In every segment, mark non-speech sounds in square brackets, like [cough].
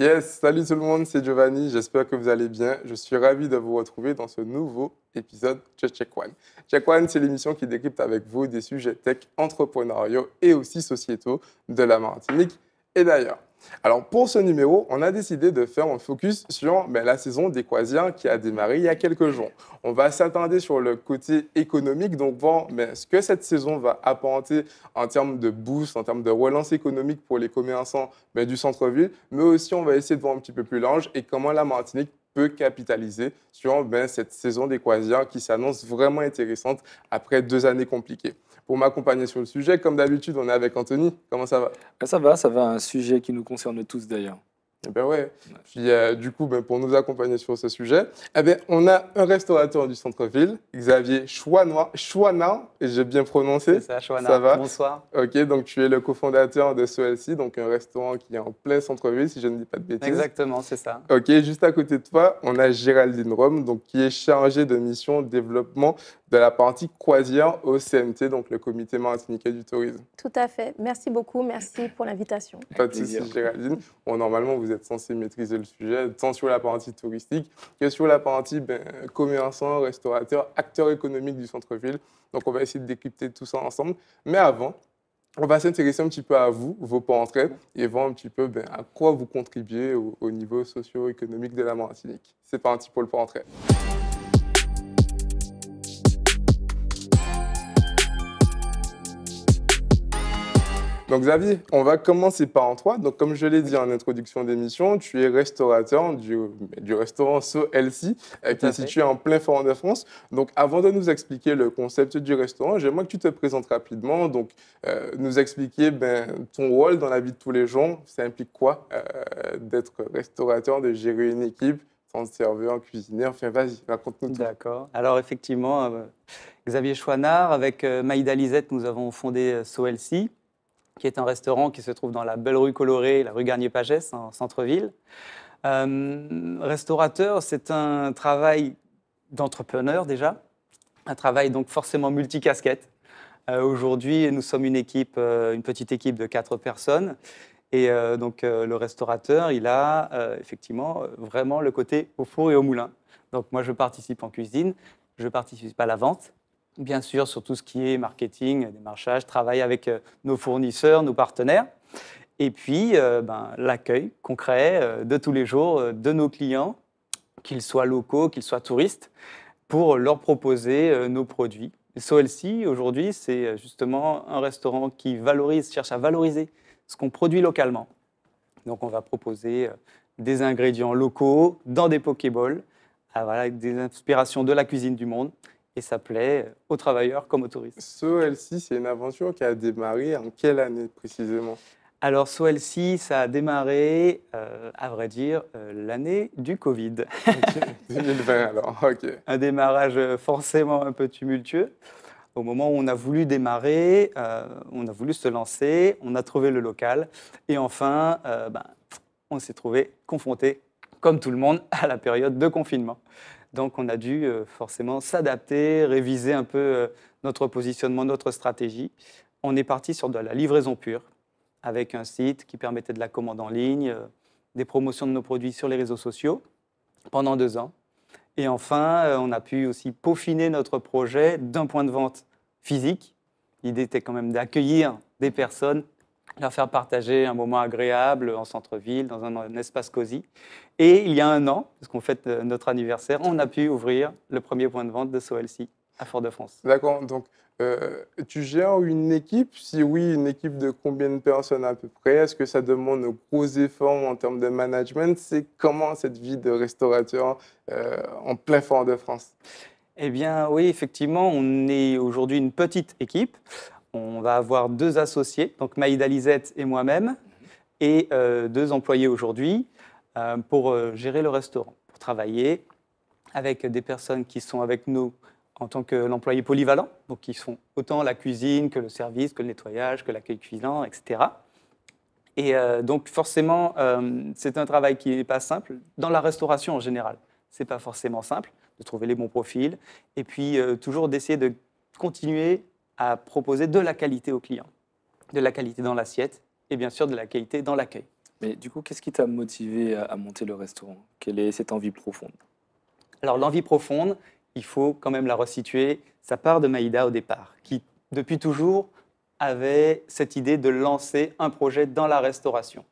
Yes, salut tout le monde, c'est Giovanni, j'espère que vous allez bien. Je suis ravi de vous retrouver dans ce nouveau épisode de Check One. Check One, c'est l'émission qui décrypte avec vous des sujets tech, entrepreneuriaux et aussi sociétaux de la Martinique et d'ailleurs. Alors pour ce numéro, on a décidé de faire un focus sur ben, la saison des croisières qui a démarré il y a quelques jours. On va s'attarder sur le côté économique, donc voir ben, ce que cette saison va apporter en termes de boost, en termes de relance économique pour les commerçants ben, du centre-ville, mais aussi on va essayer de voir un petit peu plus large et comment la Martinique peut capitaliser sur cette saison des croisières qui s'annonce vraiment intéressante après deux années compliquées pour m'accompagner sur le sujet. Comme d'habitude, on est avec Anthony. Comment ça va ah, Ça va, ça va. Un sujet qui nous concerne tous d'ailleurs. Eh ben ouais. Puis euh, du coup, ben, pour nous accompagner sur ce sujet, eh ben, on a un restaurateur du centre-ville, Xavier Chouanard, et j'ai bien prononcé. C'est ça, Chouanard. va Bonsoir. Ok, donc tu es le cofondateur de Soelci, donc un restaurant qui est en plein centre-ville, si je ne dis pas de bêtises. Exactement, c'est ça. Ok, juste à côté de toi, on a Géraldine Rome, donc qui est chargée de mission développement de la partie croisière au CMT, donc le Comité et du tourisme. Tout à fait. Merci beaucoup. Merci pour l'invitation. Pas de souci, Géraldine. normalement, vous êtes censé maîtriser le sujet, tant sur la partie touristique que sur la partie ben, commerçant, restaurateur, acteur économique du centre-ville. Donc, on va essayer de décrypter tout ça ensemble. Mais avant, on va s'intéresser un petit peu à vous, vos portraits, et voir un petit peu ben, à quoi vous contribuez au, niveau socio-économique de la Martinique. C'est parti pour le portrait. Donc Xavier, on va commencer par en toi. Donc comme je l'ai dit en introduction d'émission, tu es restaurateur du, restaurant So euh, qui est situé en plein Fort de France. Donc avant de nous expliquer le concept du restaurant, j'aimerais que tu te présentes rapidement, donc euh, nous expliquer ben, ton rôle dans la vie de tous les gens. Ça implique quoi euh, d'être restaurateur, de gérer une équipe en de en cuisinier enfin vas-y, raconte-nous tout. D'accord. Alors effectivement, Xavier Chouanard, avec Maïda Lisette, nous avons fondé SoHealthy qui est un restaurant qui se trouve dans la belle rue Colorée, la rue Garnier-Pagès, en centre-ville. Euh, restaurateur, c'est un travail d'entrepreneur déjà, un travail donc forcément multicasquette. Euh, aujourd'hui, nous sommes une équipe, euh, une petite équipe de quatre personnes. Et donc le restaurateur, il a effectivement vraiment le côté au four et au moulin. Donc moi, je participe en cuisine, je participe à la vente, bien sûr, sur tout ce qui est marketing, démarchage, travail avec euh, nos fournisseurs, nos partenaires. Et puis, euh, ben, l'accueil concret euh, de tous les jours de nos clients, qu'ils soient locaux, qu'ils soient touristes, pour leur proposer nos produits. SoLC, aujourd'hui, c'est justement un restaurant qui valorise, cherche à valoriser ce qu'on produit localement. Donc, on va proposer des ingrédients locaux dans des Pokéballs, ah, avec des inspirations de la cuisine du monde et ça plaît aux travailleurs comme aux touristes. SoLC, c'est une aventure qui a démarré en quelle année précisément alors, SoLC, ça a démarré, euh, à vrai dire, euh, l'année du Covid. 2020 [laughs] alors, ok. Un démarrage forcément un peu tumultueux. Au moment où on a voulu démarrer, euh, on a voulu se lancer, on a trouvé le local et enfin, ben, on s'est trouvé confronté, comme tout le monde, à la période de confinement. Donc on a dû euh, forcément s'adapter, réviser un peu euh, notre positionnement, notre stratégie. On est parti sur de la livraison pure, avec un site qui permettait de la commande en ligne, euh, des promotions de nos produits sur les réseaux sociaux pendant deux ans. Et enfin, on a pu aussi peaufiner notre projet d'un point de vente physique. L'idée était quand même d'accueillir des personnes leur faire partager un moment agréable en centre-ville, dans un, espace cosy. Et il y a un an, qu'on fête euh, notre anniversaire, on a pu ouvrir le premier point de vente de SOLC à Fort-de-France. D'accord. Donc, euh, tu gères une équipe Si oui, une équipe de combien de personnes à peu près Est-ce que ça demande de gros efforts en termes de management C'est comment cette vie de restaurateur euh, en plein Fort-de-France eh bien oui, effectivement, on est aujourd'hui une petite équipe on va avoir deux associés, donc Maïda Lisette et moi-même, et euh, deux employés aujourd'hui euh, pour euh, gérer le restaurant, pour travailler avec des personnes qui sont avec nous en tant que l'employé polyvalent, donc qui font autant la cuisine que le service, que le nettoyage, que l'accueil cuisant, etc. Et donc forcément, c'est un travail qui n'est pas simple dans la restauration en général. Ce n'est pas forcément simple de trouver les bons profils et puis toujours d'essayer de continuer à proposer de la qualité aux clients, de la qualité dans l'assiette et bien sûr de la qualité dans l'accueil. Mais du coup, qu'est-ce qui t'a motivé à monter le restaurant Quelle est cette envie profonde Alors l'envie profonde, il faut quand même la resituer. Ça part de Maïda au départ, qui depuis toujours avait cette idée de lancer un projet dans la restauration.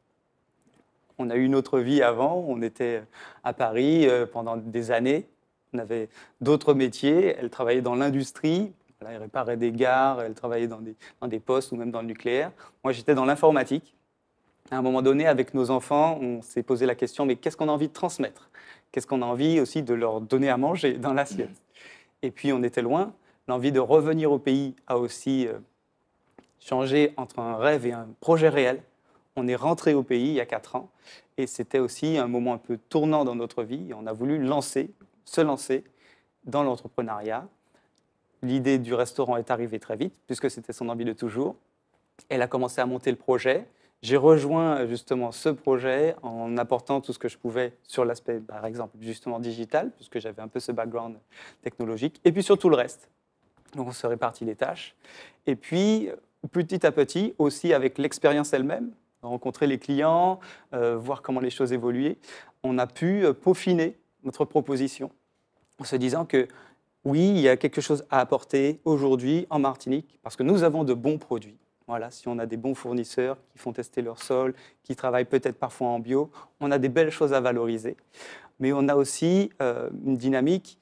On a eu une autre vie avant, on était à Paris euh, pendant des années, on avait d'autres métiers, elle travaillait dans l'industrie, elle réparait des gares, elle travaillait dans des, dans des postes ou même dans le nucléaire. Moi, j'étais dans l'informatique. À un moment donné, avec nos enfants, on s'est posé la question, mais qu'est-ce qu'on a envie de transmettre Qu'est-ce qu'on a envie aussi de leur donner à manger dans l'assiette Et puis, on était loin. L'envie de revenir au pays a aussi euh, changé entre un rêve et un projet réel. On est rentré au pays il y a quatre ans et c'était aussi un moment un peu tournant dans notre vie. On a voulu lancer, se lancer dans l'entrepreneuriat l'idée du restaurant est arrivée très vite, puisque c'était son envie de toujours. Elle a commencé à monter le projet. J'ai rejoint justement ce projet en apportant tout ce que je pouvais sur l'aspect, par exemple, justement digital, puisque j'avais un peu ce background technologique, et puis sur tout le reste. Donc on se répartit les tâches. Et puis, petit à petit, aussi avec l'expérience elle-même, rencontrer les clients, euh, voir comment les choses évoluaient, on a pu euh, peaufiner notre proposition en se disant que oui, il y a quelque chose à apporter aujourd'hui en Martinique, parce que nous avons de bons produits. Voilà, si on a des bons fournisseurs qui font tester leur sol, qui travaillent peut-être parfois en bio, on a des belles choses à valoriser. Mais on a aussi euh, une dynamique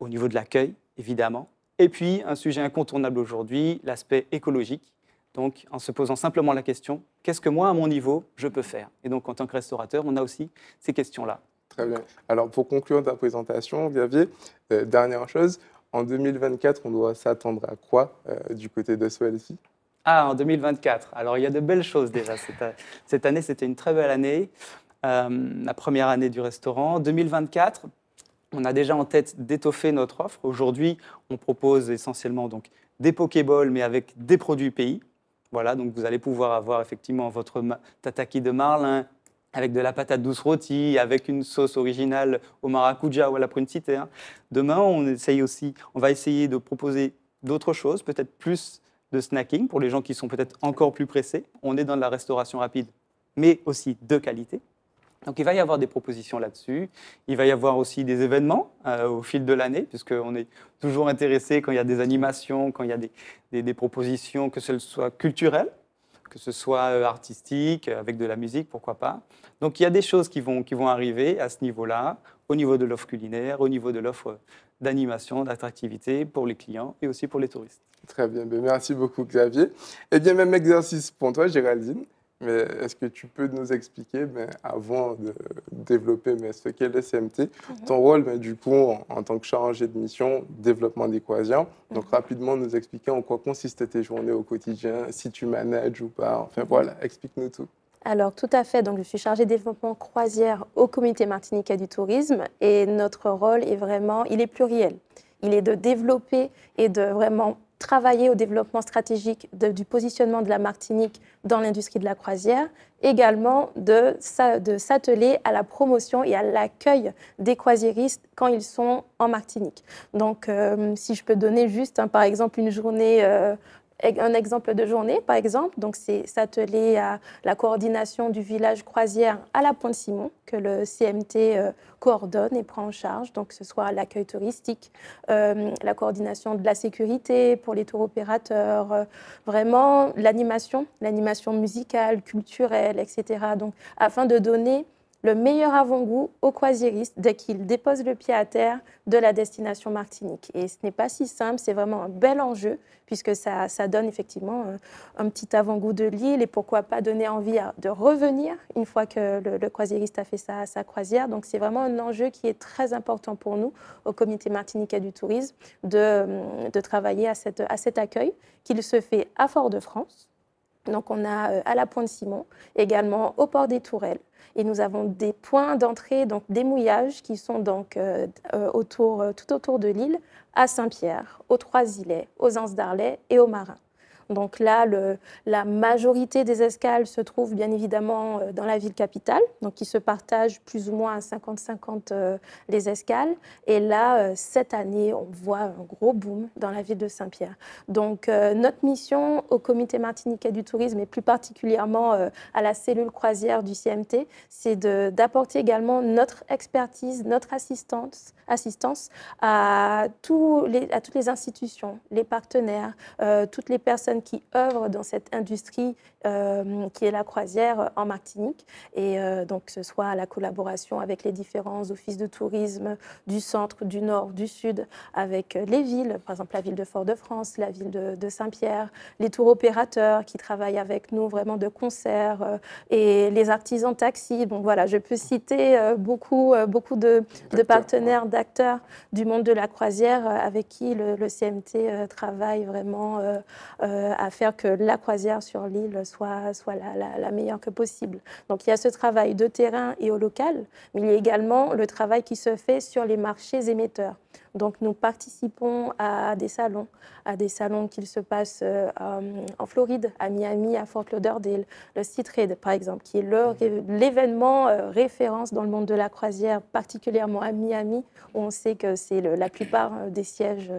au niveau de l'accueil, évidemment. Et puis, un sujet incontournable aujourd'hui, l'aspect écologique. Donc, en se posant simplement la question, qu'est-ce que moi, à mon niveau, je peux faire Et donc, en tant que restaurateur, on a aussi ces questions-là. Très bien. Alors, pour conclure ta présentation, Xavier, euh, dernière chose, en 2024, on doit s'attendre à quoi euh, du côté de ici Ah, en 2024. Alors, il y a de belles choses déjà. Cette, année, c'était une très belle année, euh, la première année du restaurant. 2024, on a déjà en tête d'étoffer notre offre. Aujourd'hui, on propose essentiellement donc des Pokéballs, mais avec des produits pays. Voilà, donc vous allez pouvoir avoir effectivement votre tataki de marlin, avec de la patate douce rôtie, avec une sauce originale au maracuja ou à la prune hein. Demain, on essaye aussi, on va essayer de proposer d'autres choses, peut-être plus de snacking pour les gens qui sont peut-être encore plus pressés. On est dans de la restauration rapide, mais aussi de qualité. Donc il va y avoir des propositions là-dessus. Il va y avoir aussi des événements euh, au fil de l'année, puisqu'on est toujours intéressé quand il y a des animations, quand il y a des, des propositions, que ce soit culturelles que ce soit euh, artistique, euh, avec de la musique, pourquoi pas. Donc il y a des choses qui vont, qui vont arriver à ce niveau-là, au niveau de l'offre culinaire, au niveau de l'offre d'animation, d'attractivité pour les clients et aussi pour les touristes. Très bien, ben, merci beaucoup Xavier. Et eh bien même exercice pour toi Géraldine. Mais est-ce que tu peux nous expliquer, mais avant de développer mais ce qu'est le mhm. CMT, ton rôle mais du coup en, tant que chargé de mission développement des croisières. Donc mhm. rapidement nous expliquer en quoi consistent tes journées au quotidien, si tu manages ou pas. Enfin mhm. voilà, explique-nous tout. Alors tout à fait, donc je suis chargée de développement croisière au comité martiniquais du tourisme et notre rôle est vraiment, il est pluriel. Il est de développer et de vraiment travailler au développement stratégique du positionnement de la Martinique dans l'industrie de la croisière, également de, s'atteler à la promotion et à l'accueil des croisiéristes quand ils sont en Martinique. Donc, euh, si je peux donner juste, hein, par exemple, une journée euh, un exemple de journée, par exemple. Donc, c'est s'atteler à la coordination du village croisière à la Pointe-Simon, que le CMT euh, coordonne et prend en charge. Donc, que ce soit l'accueil touristique, euh, la coordination de la sécurité pour les tours opérateurs, euh, vraiment l'animation, l'animation musicale, culturelle, etc. Donc, afin de donner le meilleur avant-goût au croisiériste dès qu'il dépose le pied à terre de la destination Martinique. Et ce n'est pas si simple, c'est vraiment un bel enjeu puisque ça, donne effectivement euh, un, petit avant-goût de l'île et pourquoi pas donner envie de revenir une fois que le, croisiériste a fait sa, sa croisière. Donc c'est vraiment un enjeu qui est très important pour nous au comité martiniquais du tourisme de, euh, travailler à, à cet accueil qu'il se fait à Fort-de-France. Donc on a euh, à la Pointe-Simon, également au port des Tourelles, et nous avons des points d'entrée, donc des mouillages, qui sont donc euh, euh, euh, tout autour de l'île, à Saint-Pierre, aux Trois-Îlets, aux Anses d'Arlet et aux Marins. Donc là, le, la majorité des escales se trouve bien évidemment euh, dans la ville capitale, donc qui se partagent plus ou moins à 50-50 euh, les escales. Et là, euh, cette année, on voit un gros boom dans la ville de Saint-Pierre. Donc notre mission au comité martiniquais du tourisme et plus particulièrement à la cellule croisière du CMT, c'est d'apporter également notre expertise, notre assistance, assistance à, tous les, à toutes les institutions, les partenaires, toutes les personnes qui œuvrent dans cette industrie euh, qui est la croisière en Martinique. Et euh, donc, ce soit la collaboration avec les différents offices de tourisme du centre, du nord, du sud, avec euh, les villes, par exemple la ville de Fort-de-France, la ville de, Saint-Pierre, les tours opérateurs qui travaillent avec nous vraiment de concert, et les artisans taxis. Bon, voilà, je peux citer beaucoup, beaucoup de, partenaires, d'acteurs du monde de la croisière avec qui le, le CMT travaille vraiment à faire que la croisière sur l'île soit, la, meilleure que possible. Donc il y a ce travail de terrain et au local, mais il y a également le travail qui se fait sur les marchés émetteurs. Donc nous participons à des salons, à des salons qui se passent euh, en Floride, à Miami, à Fort Lauderdale, le SeaTrade par exemple, qui est l'événement euh, référence dans le monde de la croisière, particulièrement à Miami, où on sait que c'est la plupart euh, des sièges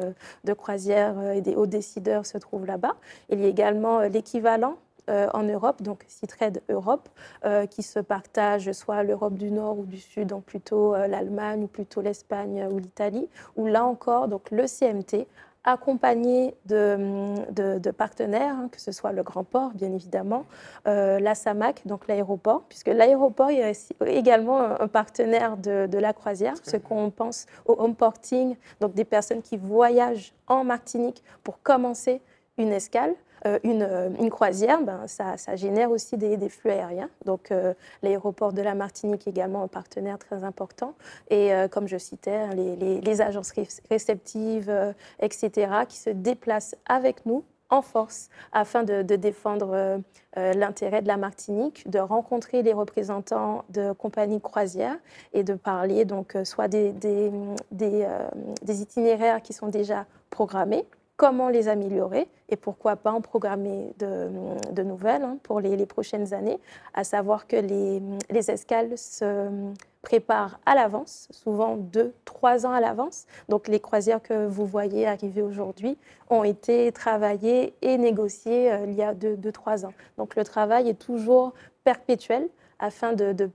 de croisière et des hauts décideurs se trouvent là-bas. Il y a également l'équivalent euh, en Europe, donc Citrade Europe, euh, qui se partage soit l'Europe du Nord ou du Sud, donc plutôt euh, l'Allemagne ou plutôt l'Espagne ou l'Italie, ou là encore, donc le CMT accompagné de, hum, partenaires, hein, que ce soit le Grand Port, bien évidemment, la SAMAC, donc l'aéroport, puisque l'aéroport est également un, partenaire de, de, la croisière, ce qu'on pense au homeporting, donc des personnes qui voyagent en Martinique pour commencer une escale, euh, euh, une, croisière, ben, ça, génère aussi des, flux aériens. Donc euh, l'aéroport de la Martinique également un partenaire très important. Et comme je citais, hein, les, agences réceptives, etc., qui se déplacent avec nous en force afin de, défendre l'intérêt de la Martinique, de rencontrer les représentants de compagnies croisières et de parler donc soit des itinéraires qui sont déjà programmés, comment les améliorer et pourquoi pas en programmer de, nouvelles hein, pour les, prochaines années, à savoir que les, escales se préparent à l'avance, souvent deux, trois ans à l'avance. Donc les croisières que vous voyez arriver aujourd'hui ont été travaillées et négociées euh, il y a deux, trois ans. Donc le travail est toujours perpétuel afin de, de,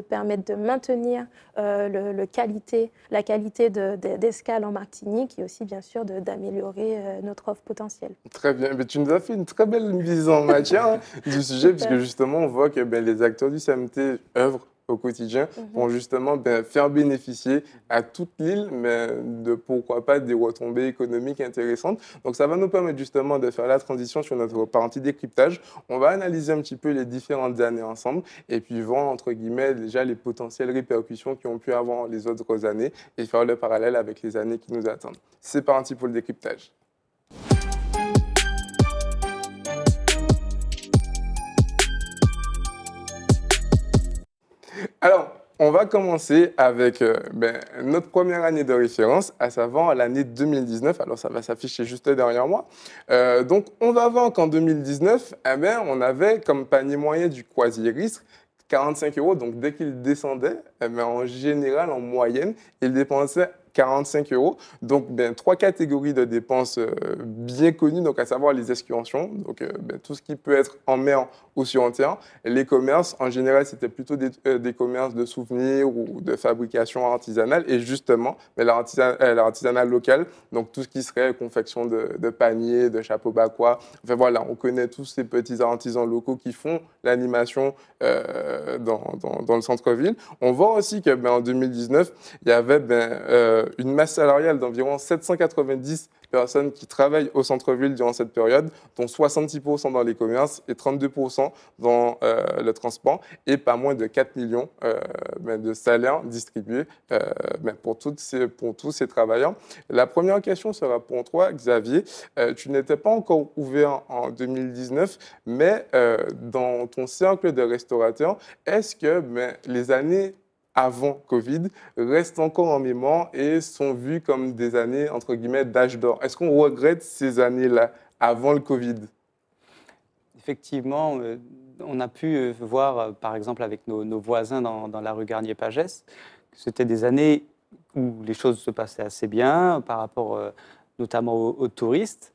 permettre de maintenir euh, le, qualité, la qualité d'escale en Martinique et aussi bien sûr d'améliorer euh, notre offre potentielle. Très bien, Mais tu nous as fait une très belle mise en matière hein, du sujet puisque justement on voit que ben, les acteurs du CMT œuvrent au quotidien vont mhm. pour justement ben, faire bénéficier à toute l'île mais de pourquoi pas des retombées économiques intéressantes. Donc ça va nous permettre justement de faire la transition sur notre partie décryptage. On va analyser un petit peu les différentes années ensemble et puis voir entre guillemets déjà les potentielles répercussions qui ont pu avoir les autres années et faire le parallèle avec les années qui nous attendent. C'est parti pour le décryptage. Alors, on va commencer avec euh, ben, notre première année de référence, à savoir l'année 2019. Alors, ça va s'afficher juste derrière moi. Euh, donc, on va voir qu'en 2019, eh ben, on avait comme panier moyen du quasi-risque 45 euros. Donc, dès qu'il descendait, eh ben, en général, en moyenne, il dépensait 45 euros. Donc, ben, trois catégories de dépenses euh, bien connues, donc à savoir les excursions, donc euh, ben, tout ce qui peut être en mer ou sur terre. Les commerces, en général, c'était plutôt euh, des, commerces de souvenirs ou de fabrication artisanale. Et justement, ben, l'artisanat local, donc tout ce qui serait confection de, paniers, de chapeaux bacois. Enfin voilà, on connaît tous ces petits artisans locaux qui font l'animation dans, le centre-ville. On voit aussi que ben, en 2019, il y avait ben, euh, une masse salariale d'environ 790 personnes qui travaillent au centre-ville durant cette période, dont 66% dans les commerces et 32% dans euh, le transport, et pas moins de 4 millions euh, ben, de salaires distribués ben, pour, tous ces travailleurs. La première question sera pour toi, Xavier. tu n'étais pas encore ouvert en 2019, mais dans ton cercle de restaurateurs, est-ce que ben, les années avant Covid restent encore en mémoire et sont vues comme des années, entre guillemets, d'âge d'or. Est-ce qu'on regrette ces années-là avant le Covid Effectivement, euh, on a pu euh, voir, euh, par exemple, avec nos, voisins dans, la rue Garnier-Pagès, que c'était des années où les choses se passaient assez bien par rapport notamment aux touristes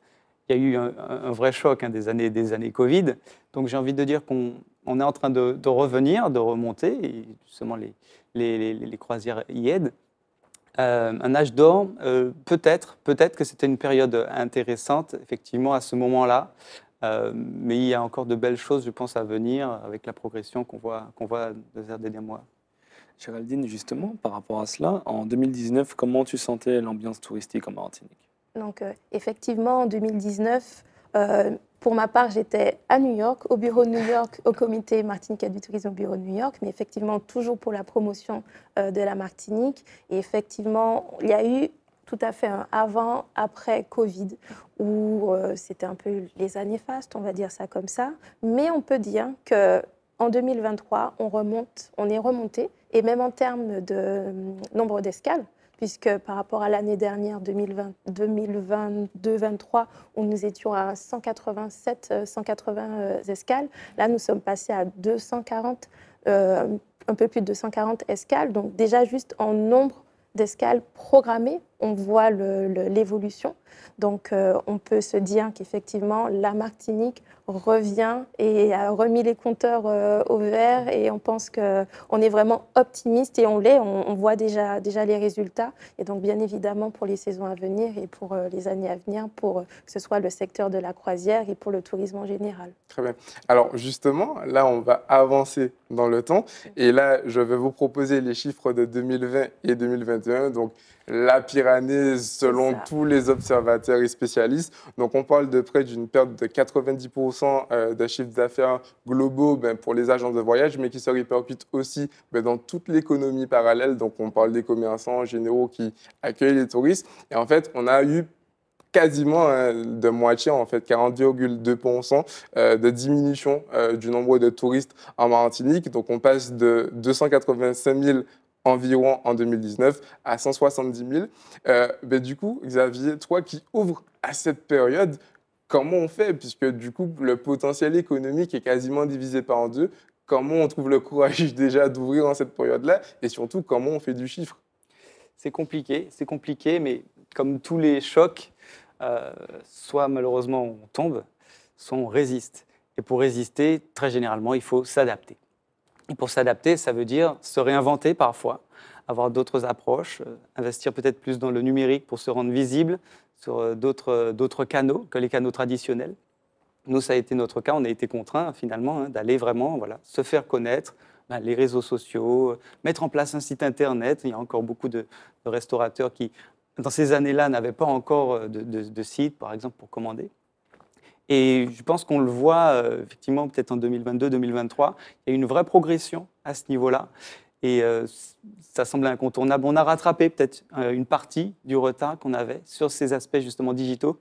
il y a eu un, vrai choc hein, des, années, des années Covid. Donc j'ai envie de dire qu'on est en train de, revenir, de remonter, justement les, les, croisières y aident. Euh, un âge d'or, euh, peut-être, peut-être que c'était une période intéressante, effectivement, à ce moment-là. Euh, mais il y a encore de belles choses, je pense, à venir avec la progression qu'on voit, qu'on voit de ces derniers mois. Géraldine, justement, par rapport à cela, en 2019, comment tu sentais l'ambiance touristique en Martinique donc, euh, effectivement, en 2019, euh, pour ma part, j'étais à New York, au bureau de New York, au comité Martinique du tourisme au bureau de New York, mais effectivement, toujours pour la promotion euh, de la Martinique. Et effectivement, il y a eu tout à fait un avant, après Covid, où c'était un peu les années fastes, on va dire ça comme ça. Mais on peut dire que en 2023, on remonte, on est remonté, et même en termes de nombre d'escales, puisque par rapport à l'année dernière, 2022-2023, où nous étions à 187-180 euh, euh, escales, là nous sommes passés à 240, euh, un peu plus de 240 escales. Donc déjà juste en nombre d'escales programmées, on voit l'évolution. Donc on peut se dire qu'effectivement, la Martinique revient et a remis les compteurs euh, au vert et on pense qu'on est vraiment optimiste et on l'est, on, voit déjà, déjà les résultats. Et donc bien évidemment pour les saisons à venir et pour euh, les années à venir, pour euh, que ce soit le secteur de la croisière et pour le tourisme en général. Très bien. Alors justement, là on va avancer dans le temps et là je vais vous proposer les chiffres de 2020 et 2021. Donc la année selon tous les observateurs et spécialistes. Donc on parle de près d'une perte de 90% euh, de chiffres d'affaires globaux ben, pour les agences de voyage, mais qui se répercute aussi ben, dans toute l'économie parallèle. Donc on parle des commerçants généraux qui accueillent les touristes. Et en fait, on a eu quasiment euh, de moitié, en fait, 42,2% euh, de diminution du nombre de touristes en Martinique. Donc, on passe de 285 000 environ en 2019 à 170 000. Euh, ben, du coup, Xavier, toi qui ouvres à cette période, comment on fait Puisque du coup, le potentiel économique est quasiment divisé par deux. Comment on trouve le courage [laughs] déjà d'ouvrir en cette période-là Et surtout, comment on fait du chiffre C'est compliqué, c'est compliqué, mais comme tous les chocs, euh, soit malheureusement on tombe, soit on résiste. Et pour résister, très généralement, il faut s'adapter pour s'adapter, ça veut dire se réinventer parfois, avoir d'autres approches, euh, investir peut-être plus dans le numérique pour se rendre visible sur euh, euh, d'autres canaux que les canaux traditionnels. Nous, ça a été notre cas, on a été contraints finalement hein, d'aller vraiment voilà, se faire connaître, ben, les réseaux sociaux, mettre en place un site internet. Il y a encore beaucoup de, restaurateurs qui, dans ces années-là, n'avaient pas encore de site, par exemple, pour commander. Et je pense qu'on le voit euh, effectivement peut-être en 2022-2023. Il y a une vraie progression à ce niveau-là. Et euh, ça semble incontournable. On a rattrapé peut-être euh, une partie du retard qu'on avait sur ces aspects justement digitaux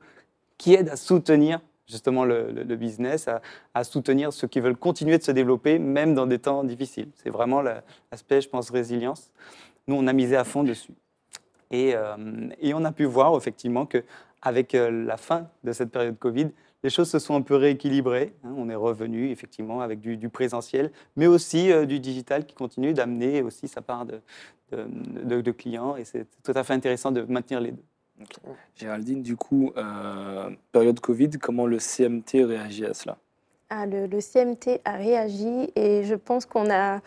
qui aident à soutenir justement le, business, à, soutenir ceux qui veulent continuer de se développer même dans des temps difficiles. C'est vraiment l'aspect, je pense, résilience. Nous, on a misé à fond dessus. Et, et on a pu voir effectivement qu'avec la fin de cette période Covid, les choses se sont un peu rééquilibrées. Hein. on est revenu effectivement avec du, présentiel, mais aussi euh, du digital qui continue d'amener aussi sa part de, de, clients. Et c'est tout à fait intéressant de maintenir les deux. Géraldine, du coup, euh, période Covid, comment le CMT réagit à cela ah, le, le, CMT a réagi et je pense qu'on a,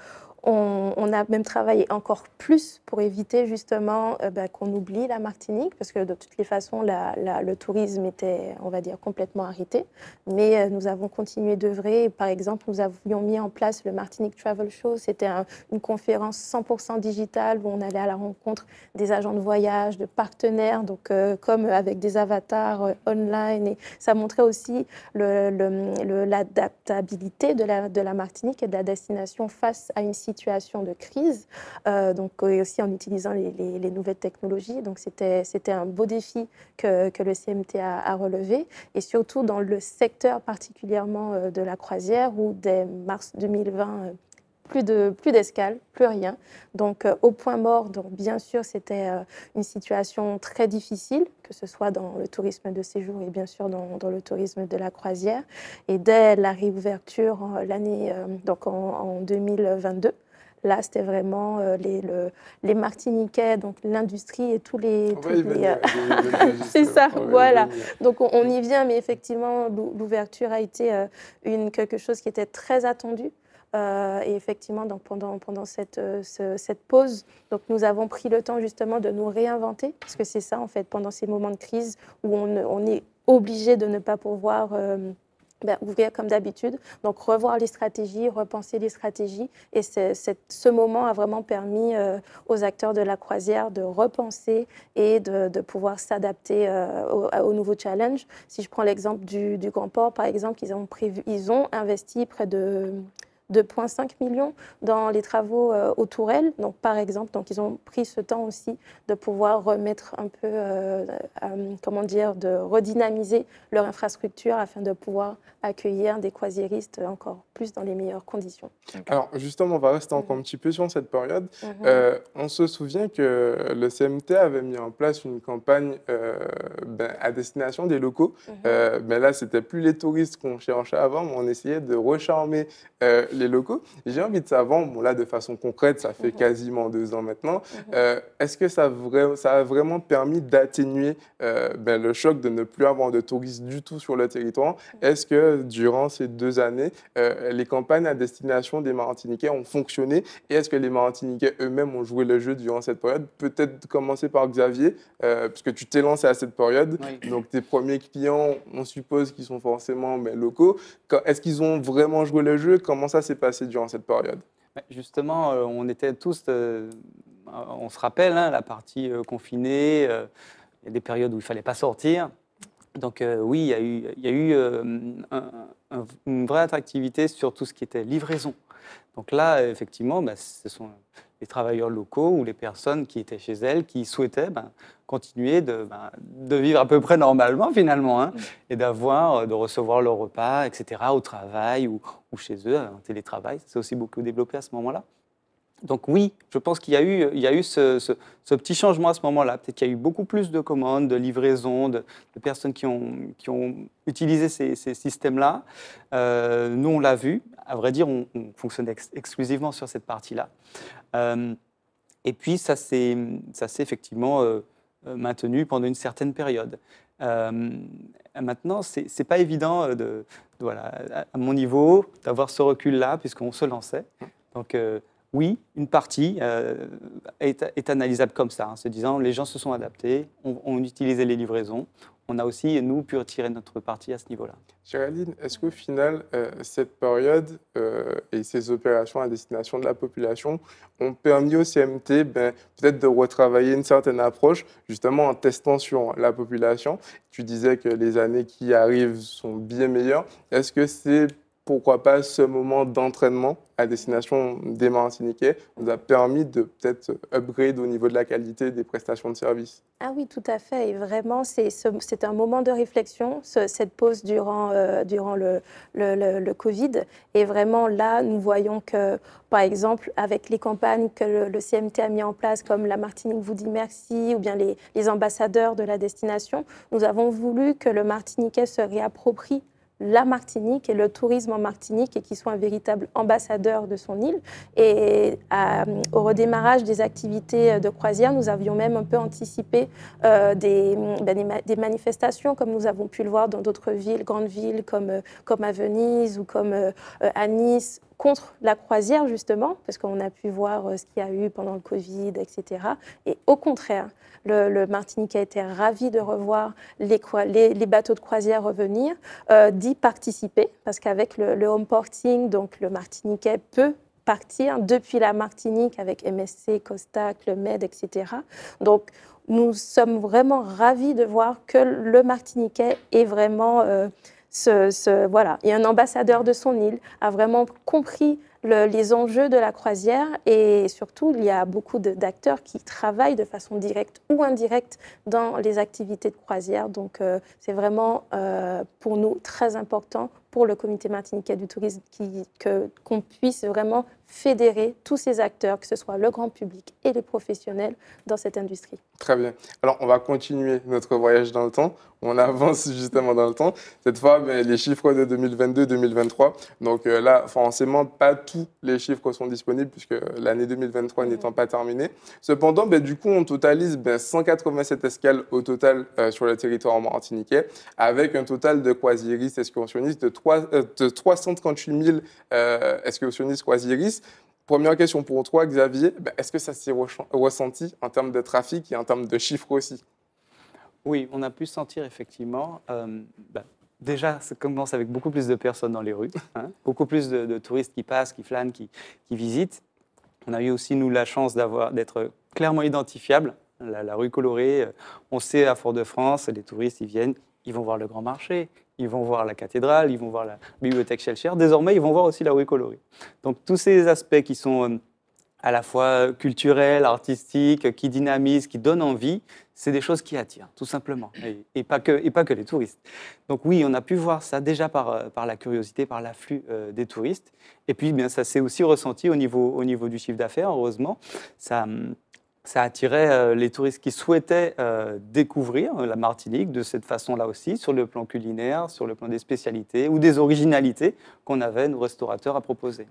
on, a même travaillé encore plus pour éviter justement euh, bah, qu'on oublie la Martinique, parce que de toutes les façons, le tourisme était, on va dire, complètement arrêté. Mais euh, nous avons continué d'œuvrer. Par exemple, nous avions mis en place le Martinique Travel Show. C'était une conférence 100% digitale où on allait à la rencontre des agents de voyage, de partenaires, donc euh, comme avec des avatars online. Et ça montrait aussi l'adaptabilité de la, de la Martinique et de la destination face à une situation de crise, euh, donc aussi en utilisant les, nouvelles technologies. Donc c'était un beau défi que, le CMT a, relevé, et surtout dans le secteur particulièrement euh, de la croisière, où dès mars 2020 euh, plus de plus d'escale, plus rien. Donc au point mort, donc bien sûr, c'était une situation très difficile, que ce soit dans le tourisme de séjour et bien sûr dans, dans le tourisme de la croisière. Et dès la réouverture l'année donc en 2022, Là, c'était vraiment euh, les, les Martiniquais, donc l'industrie et tous les. Euh, [laughs] c'est ça, voilà. donc on, y vient, mais effectivement, l'ouverture a été euh, une, quelque chose qui était très attendu. et effectivement, donc pendant, pendant cette, cette pause, donc nous avons pris le temps justement de nous réinventer, parce que c'est ça en fait, pendant ces moments de crise où on, on est obligé de ne pas pouvoir ben, ouvrir comme d'habitude. Donc revoir les stratégies, repenser les stratégies. Et ce moment a vraiment permis euh, aux acteurs de la croisière de repenser et de, pouvoir s'adapter euh, aux, nouveaux challenges. Si je prends l'exemple du, Grand Port, par exemple, ils ont, prévu, ils ont investi près de 2,5 millions dans les travaux euh, autour aux donc par exemple. Donc ils ont pris ce temps aussi de pouvoir remettre un peu, euh, euh, comment dire, de redynamiser leur infrastructure afin de pouvoir accueillir des croisiéristes encore plus dans les meilleures conditions. Alors justement, on va rester encore mhm. un petit peu sur cette période. Mhm. on se souvient que le CMT avait mis en place une campagne ben, à destination des locaux. mais mhm. ben là, c'était plus les touristes qu'on cherchait avant, mais on essayait de recharmer les locaux. J'ai envie de savoir, bon là de façon concrète, ça fait mhm. quasiment deux ans maintenant, mhm. euh, est-ce que ça, a vraiment permis d'atténuer euh, ben, le choc de ne plus avoir de touristes du tout sur le territoire mhm. Est-ce que durant ces deux années, euh, les campagnes à destination des Martiniquais ont fonctionné Et est-ce que les Martiniquais eux-mêmes ont joué le jeu durant cette période Peut-être commencer par Xavier, puisque tu t'es lancé à cette période. Donc tes premiers clients, on suppose qu'ils sont forcément ben, locaux. Est-ce qu'ils ont vraiment joué le jeu Comment ça passé durant cette période bah, Justement, euh, on était tous, euh, on se rappelle, hein, la partie euh, confinée, il y a des périodes où il ne fallait pas sortir. Donc oui, il y a eu, une vraie attractivité sur tout ce qui était livraison. Donc là, effectivement, bah, ce sont les travailleurs locaux ou les personnes qui étaient chez elles, qui souhaitaient ben, continuer ben, de, vivre à peu près normalement finalement, hein, mm. et d'avoir, euh, de recevoir leur repas, etc., au travail ou, ou chez eux, en télétravail. C'est aussi beaucoup développé à ce moment-là. Donc oui, je pense qu'il y a eu, il y eu ce, petit changement à ce moment-là. Peut-être qu'il y a eu beaucoup plus de commandes, de livraisons, de, personnes qui ont, utilisé ces, systèmes-là. Euh, nous, on l'a vu. À vrai dire, on, fonctionnait exclusivement sur cette partie-là. Euh, et puis, ça s'est effectivement euh, maintenu pendant une certaine période. maintenant, ce n'est pas évident, à mon niveau, d'avoir ce recul-là, puisqu'on se lançait. Donc, oui, une partie euh, est, analysable comme ça, en hein, se disant les gens se sont adaptés, on, utilisait les livraisons. On a aussi, nous, pu retirer notre partie à ce niveau-là. Géraldine, est-ce qu'au final, euh, cette période euh, et ces opérations à destination de la population ont permis au CMT ben, peut-être de retravailler une certaine approche, justement en testant sur la population Tu disais que les années qui arrivent sont bien meilleures. Est-ce que c'est pourquoi pas ce moment d'entraînement à destination des Martiniquais nous a permis de peut-être upgrade au niveau de la qualité des prestations de service. Ah oui, tout à fait. Et vraiment, c'est un moment de réflexion, cette pause durant, euh, durant le, le, Covid. Et vraiment, là, nous voyons que, par exemple, avec les campagnes que le, CMT a mis en place, comme la Martinique vous dit merci, ou bien les, les ambassadeurs de la destination, nous avons voulu que le Martiniquais se réapproprie la Martinique et le tourisme en Martinique et qui soit un véritable ambassadeur de son île. Et euh, au redémarrage des activités euh, de croisière, nous avions même un peu anticipé euh, des, mm, ben, des, manifestations comme nous avons pu le voir dans d'autres villes, grandes villes comme, comme à Venise ou comme à Nice contre la croisière, justement, parce qu'on a pu voir euh, ce qu'il y a eu pendant le Covid, etc. Et au contraire, le, le Martinique a été ravi de revoir les, bateaux de croisière revenir, euh, d'y participer, parce qu'avec le, le home porting, donc le Martiniquais peut partir depuis la Martinique avec MSC, Costa le MED, etc. Donc, nous sommes vraiment ravis de voir que le Martiniquais est vraiment... Euh, ce, voilà. Et un ambassadeur de son île a vraiment compris les enjeux de la croisière et surtout, il y a beaucoup d'acteurs qui travaillent de façon directe ou indirecte dans les activités de croisière. Donc, euh, c'est vraiment euh, pour nous très important, pour le comité martiniquais du tourisme, qu'on puisse vraiment fédérer tous ces acteurs, que ce soit le grand public et les professionnels dans cette industrie. Très bien. Alors, on va continuer notre voyage dans le temps. On avance [laughs] justement dans le temps. Cette fois, ben, les chiffres de 2022-2023. Donc euh, là, forcément, pas tous les chiffres sont disponibles puisque euh, l'année 2023 mm-hmm. n'étant pas terminée. Cependant, ben, du coup, on totalise 187 ben, escales au total euh, sur le territoire martiniquais avec un total de croisiéristes excursionnistes de, 3, de 338 000 excursionnistes croisiéristes Première question pour toi, Xavier. Ben, est-ce que ça s'est ressenti en termes de trafic et en termes de chiffres aussi Oui, on a pu sentir effectivement. Euh, ben, déjà, ça commence avec beaucoup plus de personnes dans les rues, hein, [laughs] beaucoup plus de, touristes qui passent, qui flânent, qui, visitent. On a eu aussi, nous, la chance d'être clairement identifiable. La, la, rue colorée, euh, on sait à Fort-de-France, les touristes, ils viennent, ils vont voir le Grand Marché, ils vont voir la cathédrale, ils vont voir la bibliothèque Schellcher. Désormais, ils vont voir aussi la rue Colorée. Donc tous ces aspects qui sont euh, à la fois culturels, artistiques, qui dynamisent, qui donnent envie, c'est des choses qui attirent, tout simplement, et, pas que, et pas que les touristes. Donc oui, on a pu voir ça déjà par, euh, par la curiosité, par l'afflux euh, des touristes. Et puis, bien, ça s'est aussi ressenti au niveau, au niveau du chiffre d'affaires, heureusement. Ça hum, ça attirait euh, les touristes qui souhaitaient euh, découvrir euh, la Martinique de cette façon-là aussi, sur le plan culinaire, sur le plan des spécialités ou des originalités qu'on avait, nos restaurateurs, à proposer.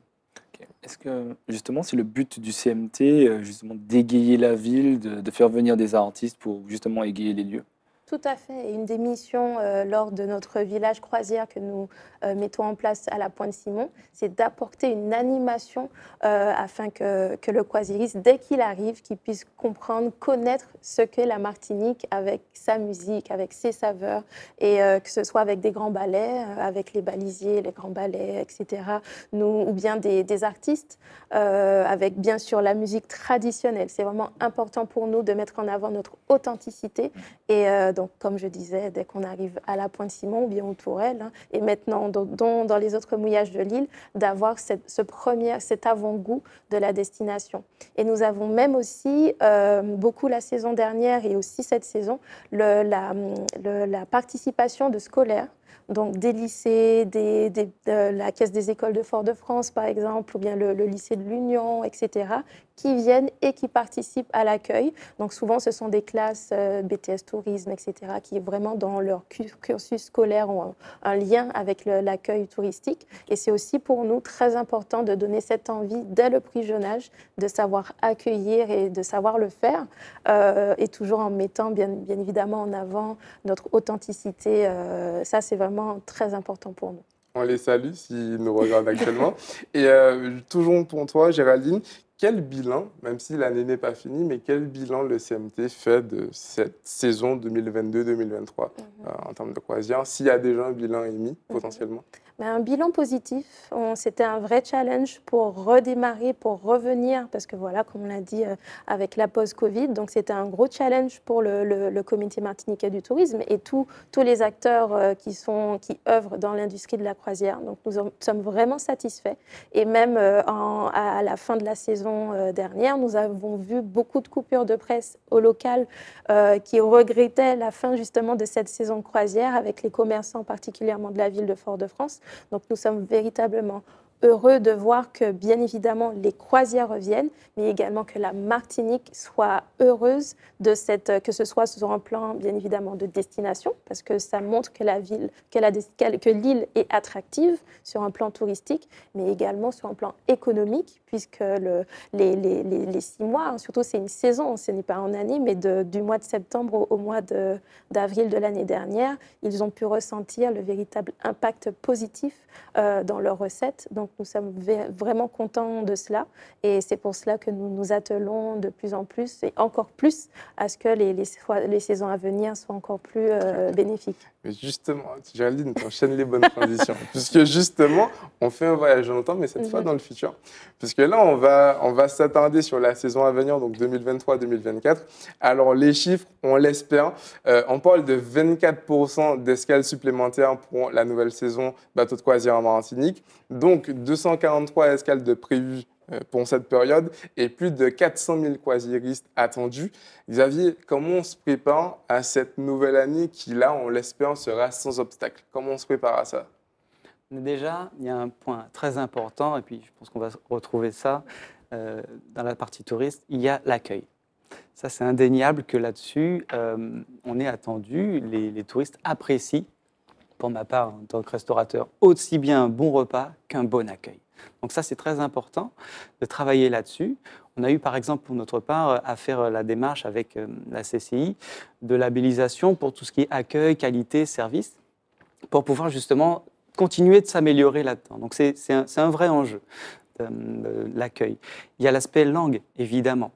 Est-ce que justement c'est le but du CMT, justement d'égayer la ville, de faire venir des artistes pour justement égayer les lieux tout à fait. et Une des missions euh, lors de notre village croisière que nous euh, mettons en place à la Pointe Simon, c'est d'apporter une animation euh, afin que, le croisiériste, dès qu'il arrive, qu'il puisse comprendre, connaître ce qu'est la Martinique avec sa musique, avec ses saveurs, et que ce soit avec des grands ballets, avec les balisiers, les grands ballets, etc., nous, ou bien des, des artistes, avec bien sûr la musique traditionnelle. C'est vraiment important pour nous de mettre en avant notre authenticité et donc, comme je disais, dès qu'on arrive à la Pointe-Simon ou bien aux Tourelles, hein, et maintenant dans, les autres mouillages de l'île, d'avoir ce premier, cet avant-goût de la destination. Et nous avons même aussi euh, beaucoup la saison dernière et aussi cette saison la, participation de scolaires donc des lycées, euh, la Caisse des écoles de Fort-de-France, par exemple, ou bien le lycée de l'Union, etc., qui viennent et qui participent à l'accueil. Donc souvent, ce sont des classes euh, BTS tourisme, etc., qui vraiment dans leur cursus scolaire ont un, lien avec l'accueil touristique. Et c'est aussi pour nous très important de donner cette envie dès le plus jeune âge de savoir accueillir et de savoir le faire, euh, et toujours en mettant bien, bien, évidemment en avant notre authenticité. Euh, ça, c'est vraiment très important pour nous on les salue s'ils nous regardent actuellement. Et toujours pour toi, Géraldine, quel bilan, même si l'année n'est pas finie, mais quel bilan le CMT fait de cette saison 2022-2023 mhm. euh, en termes de croisière S'il y a déjà un bilan émis mhm. potentiellement ben, un bilan positif. C'était un vrai challenge pour redémarrer, pour revenir, parce que voilà, comme on l'a dit, euh, avec la pause Covid, donc c'était un gros challenge pour le, comité martiniquais du tourisme et tous les acteurs euh, qui, sont, qui œuvrent dans l'industrie de la croisière. Donc nous sommes vraiment satisfaits. Et même euh, à la fin de la saison dernière, nous avons vu beaucoup de coupures de presse au local qui regrettaient la fin justement de cette saison de croisière avec les commerçants particulièrement de la ville de Fort-de-France donc nous sommes véritablement heureux de voir que, bien évidemment, les croisières reviennent, mais également que la Martinique soit heureuse de cette, que ce soit sur un plan, bien évidemment, de destination, parce que ça montre que la ville, que, que l'île est attractive sur un plan touristique, mais également sur un plan économique, puisque le, les, les, les, six mois, hein, surtout c'est une saison, ce n'est pas en année, mais de, du mois de septembre au, mois de, d'avril de, l'année dernière, ils ont pu ressentir le véritable impact positif euh, dans leurs recettes. Donc, nous sommes vraiment contents de cela et c'est pour cela que nous nous attelons de plus en plus et encore plus à ce que les, les, les saisons à venir soient encore plus euh, bénéfiques. Mais justement, Géraldine, enchaînes les bonnes transitions [laughs] puisque justement, on fait un voyage en temps, mais cette fois mhm. dans le futur. Puisque là, on va, on va s'attarder sur la saison à venir, donc 2023-2024. Alors les chiffres, on l'espère, euh, on parle de 24% d'escales supplémentaires pour la nouvelle saison bateau de croisière en Martinique. Donc, 243 escales de prévues euh, pour cette période et plus de 400 000 croisiéristes attendus. Xavier, comment on se prépare à cette nouvelle année qui, là, on l'espère, sera sans obstacle Comment on se prépare à ça Déjà, il y a un point très important, et puis je pense qu'on va retrouver ça euh, dans la partie touriste, il y a l'accueil. Ça, c'est indéniable que là-dessus, euh, on est attendu, les, les touristes apprécient pour ma part en tant que restaurateur, aussi bien un bon repas qu'un bon accueil. Donc ça, c'est très important de travailler là-dessus. On a eu, par exemple, pour notre part, à faire la démarche avec euh, la CCI de labellisation pour tout ce qui est accueil, qualité, service, pour pouvoir justement continuer de s'améliorer là-dedans. Donc c'est un, vrai enjeu euh, l'accueil. Il y a l'aspect langue, évidemment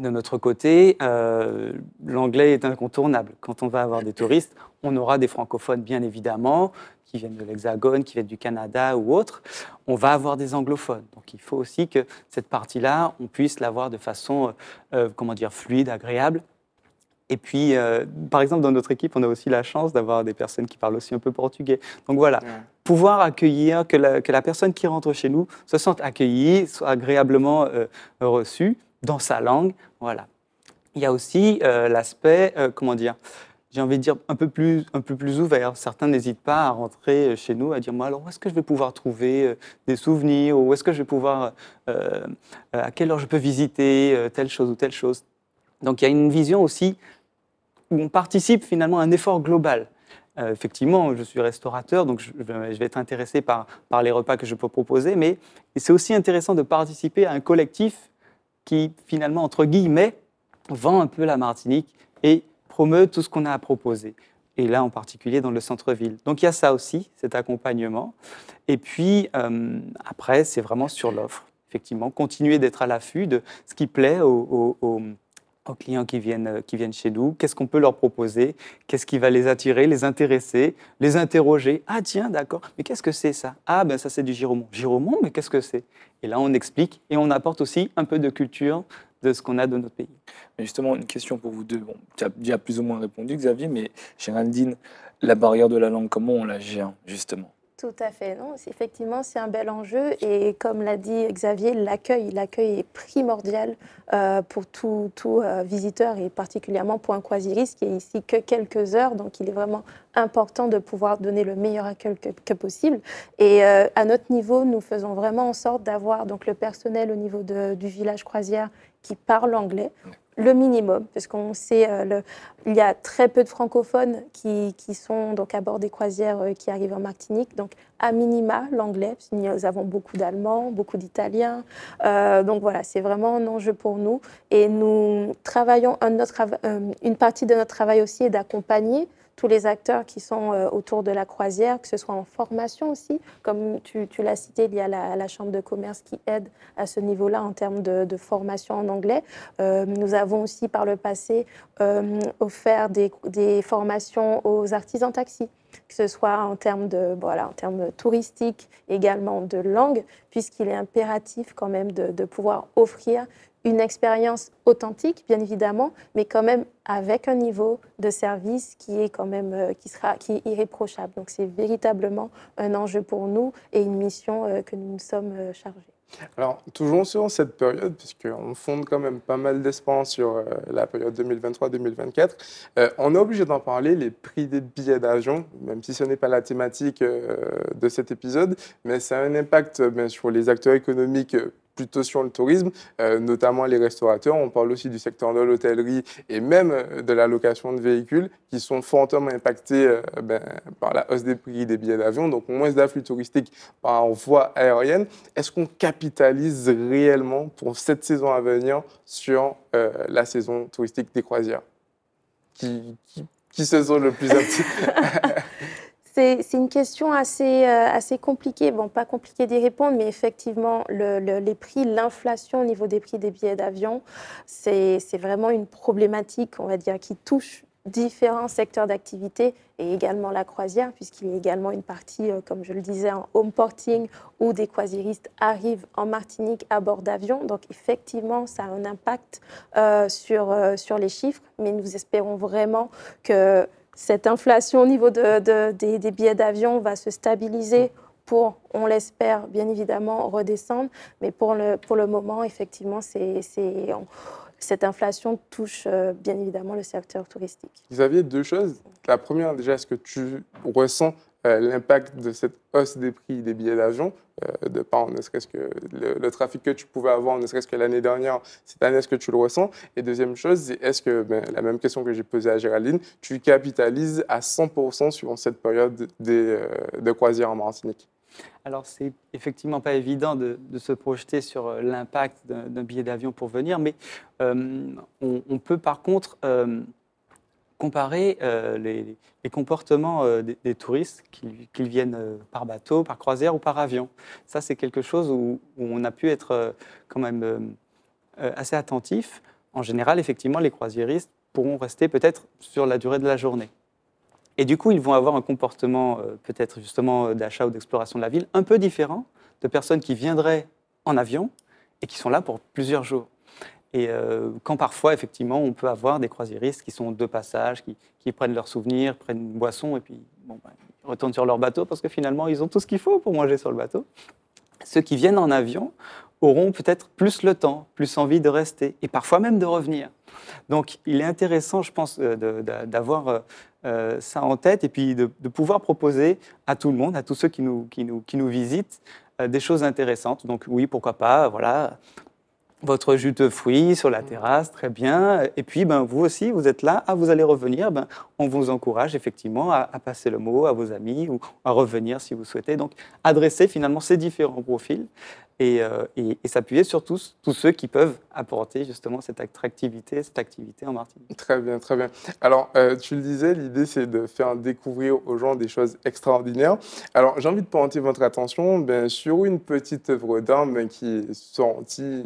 de notre côté, euh, l'anglais est incontournable. Quand on va avoir des touristes, on aura des francophones, bien évidemment, qui viennent de l'Hexagone, qui viennent du Canada ou autre. On va avoir des anglophones. Donc il faut aussi que cette partie-là, on puisse l'avoir de façon, euh, euh, comment dire, fluide, agréable. Et puis, par exemple, dans notre équipe, on a aussi la chance d'avoir des personnes qui parlent aussi un peu portugais. Donc voilà, pouvoir accueillir, que que la, personne qui rentre chez nous se sente accueillie, soit agréablement reçue dans sa langue. Voilà. Il y a aussi euh, l'aspect, euh, comment dire, j'ai envie de dire un peu plus, un peu plus ouvert. Certains n'hésitent pas à rentrer chez nous, à dire moi alors où est-ce que je vais pouvoir trouver euh, des souvenirs, ou où est-ce que je vais pouvoir, à quelle heure je peux visiter telle chose ou telle chose. Donc il y a une vision aussi où on participe finalement à un effort global. effectivement, je suis restaurateur, donc je, je vais être intéressé par, par, les repas que je peux proposer, mais c'est aussi intéressant de participer à un collectif qui finalement, entre guillemets, vend un peu la Martinique et promeut tout ce qu'on a à proposer. Et là, en particulier dans le centre-ville. Donc il y a ça aussi, cet accompagnement. Et puis, euh, après, c'est vraiment sur l'offre. Effectivement, continuer d'être à l'affût de ce qui plaît aux aux clients qui viennent, euh, qui viennent chez nous Qu'est-ce qu'on peut leur proposer Qu'est-ce qui va les attirer, les intéresser, les interroger Ah tiens, d'accord, mais qu'est-ce que c'est ça Ah ben ça c'est du Giromont. Giromont, mais qu'est-ce que c'est Et là on explique et on apporte aussi un peu de culture de ce qu'on a de notre pays. justement, une question pour vous deux. tu as déjà plus ou moins répondu Xavier, mais Géraldine, la barrière de la langue, comment on la gère justement tout à fait, non. Effectivement, c'est un bel enjeu et comme l'a dit Xavier, l'accueil, l'accueil est primordial euh, pour tout, tout euh, visiteur et particulièrement pour un Quasiris qui est ici que quelques heures, donc il est vraiment important de pouvoir donner le meilleur accueil que, possible. Et euh, à notre niveau, nous faisons vraiment en sorte d'avoir donc le personnel au niveau du village croisière qui parlent anglais, le minimum, parce qu'on sait, qu'il euh, le, il y a très peu de francophones qui, qui sont donc à bord des croisières euh, qui arrivent en Martinique. Donc, à minima, l'anglais, parce que nous avons beaucoup d'Allemands, beaucoup d'Italiens. Euh, donc voilà, c'est vraiment un enjeu pour nous. Et nous travaillons, une partie de notre travail aussi est d'accompagner tous les acteurs qui sont euh, autour de la croisière, que ce soit en formation aussi, comme tu, l'as cité, il y a la, Chambre de commerce qui aide à ce niveau-là en termes de, formation en anglais. Euh, nous avons aussi par le passé euh, offert des, formations aux artisans taxis que ce soit en termes, de, en termes touristiques, également de langue, puisqu'il est impératif quand même de pouvoir offrir une expérience authentique, bien évidemment, mais quand même avec un niveau de service qui est quand même euh, qui sera qui irréprochable. Donc c'est véritablement un enjeu pour nous et une mission euh, que nous nous sommes euh, chargés. Alors, toujours sur cette période, puisqu'on fonde quand même pas mal d'espoir sur la période 2023-2024, on est obligé d'en parler, les prix des billets d'avion, même si ce n'est pas la thématique de cet épisode, mais ça a un impact ben, sur les acteurs économiques plutôt sur le tourisme, euh, notamment les restaurateurs. On parle aussi du secteur de l'hôtellerie et même euh, de la location de véhicules qui sont fortement impactés euh, ben, par la hausse des prix des billets d'avion, donc moins d'afflux touristiques par voie aérienne. Est-ce qu'on capitalise réellement pour cette saison à venir sur la saison touristique des croisières qui, qui, se sont le plus [laughs] [laughs] C'est une question assez, euh, assez compliquée. Bon, pas compliquée d'y répondre, mais effectivement, les prix, l'inflation au niveau des prix des billets d'avion, c'est vraiment une problématique, on va dire, qui touche différents secteurs d'activité et également la croisière, puisqu'il y a également une partie, euh, comme je le disais, en home porting où des croisiéristes arrivent en Martinique à bord d'avion. Donc effectivement, ça a un impact euh, sur, sur les chiffres, mais nous espérons vraiment que cette inflation au niveau des, billets d'avion va se stabiliser pour, on l'espère bien évidemment, redescendre. Mais pour le, pour le moment, effectivement, cette inflation touche euh, bien évidemment le secteur touristique. Xavier, deux choses. La première, déjà, est-ce que tu ressens euh, l'impact de cette hausse des prix des billets d'avion, euh, de par ne serait-ce que le, trafic que tu pouvais avoir, ne serait-ce que l'année dernière, cette année, est-ce que tu le ressens Et deuxième chose, est-ce que, ben, la même question que j'ai posée à Géraldine, tu capitalises à 100% sur cette période euh, de croisière en Martinique alors, c'est effectivement pas évident de, de se projeter sur l'impact d'un billet d'avion pour venir, mais on, peut par contre comparer euh, les, comportements euh, des, touristes, qu'ils viennent euh, par bateau, par croisière ou par avion. Ça, c'est quelque chose où, on a pu être quand même assez attentif. En général, effectivement, les croisiéristes pourront rester peut-être sur la durée de la journée. Et du coup, ils vont avoir un comportement peut-être justement d'achat ou d'exploration de la ville un peu différent de personnes qui viendraient en avion et qui sont là pour plusieurs jours. Et euh, quand parfois, effectivement, on peut avoir des croisiéristes qui sont de passage, qui, prennent leurs souvenirs, prennent une boisson et puis bon, bah, retournent sur leur bateau parce que finalement, ils ont tout ce qu'il faut pour manger sur le bateau. Ceux qui viennent en avion auront peut-être plus le temps, plus envie de rester et parfois même de revenir. Donc, il est intéressant, je pense, euh, d'avoir euh, ça en tête et puis de, pouvoir proposer à tout le monde, à tous ceux qui nous, qui nous, qui nous visitent, des choses intéressantes. Donc, oui, pourquoi pas, voilà, votre jus de fruits sur la terrasse, très bien. Et puis, ben, vous aussi, vous êtes là, ah, vous allez revenir. Ben, on vous encourage effectivement à, passer le mot à vos amis ou à revenir si vous souhaitez. Donc, adresser finalement ces différents profils euh, et, et, s'appuyer sur tous, tous ceux qui peuvent apporter justement cette attractivité, cette activité en Martinique. Très bien, très bien. Alors, euh, tu le disais, l'idée c'est de faire découvrir aux gens des choses extraordinaires. Alors, j'ai envie de porter votre attention ben, sur une petite œuvre d'art qui est sortie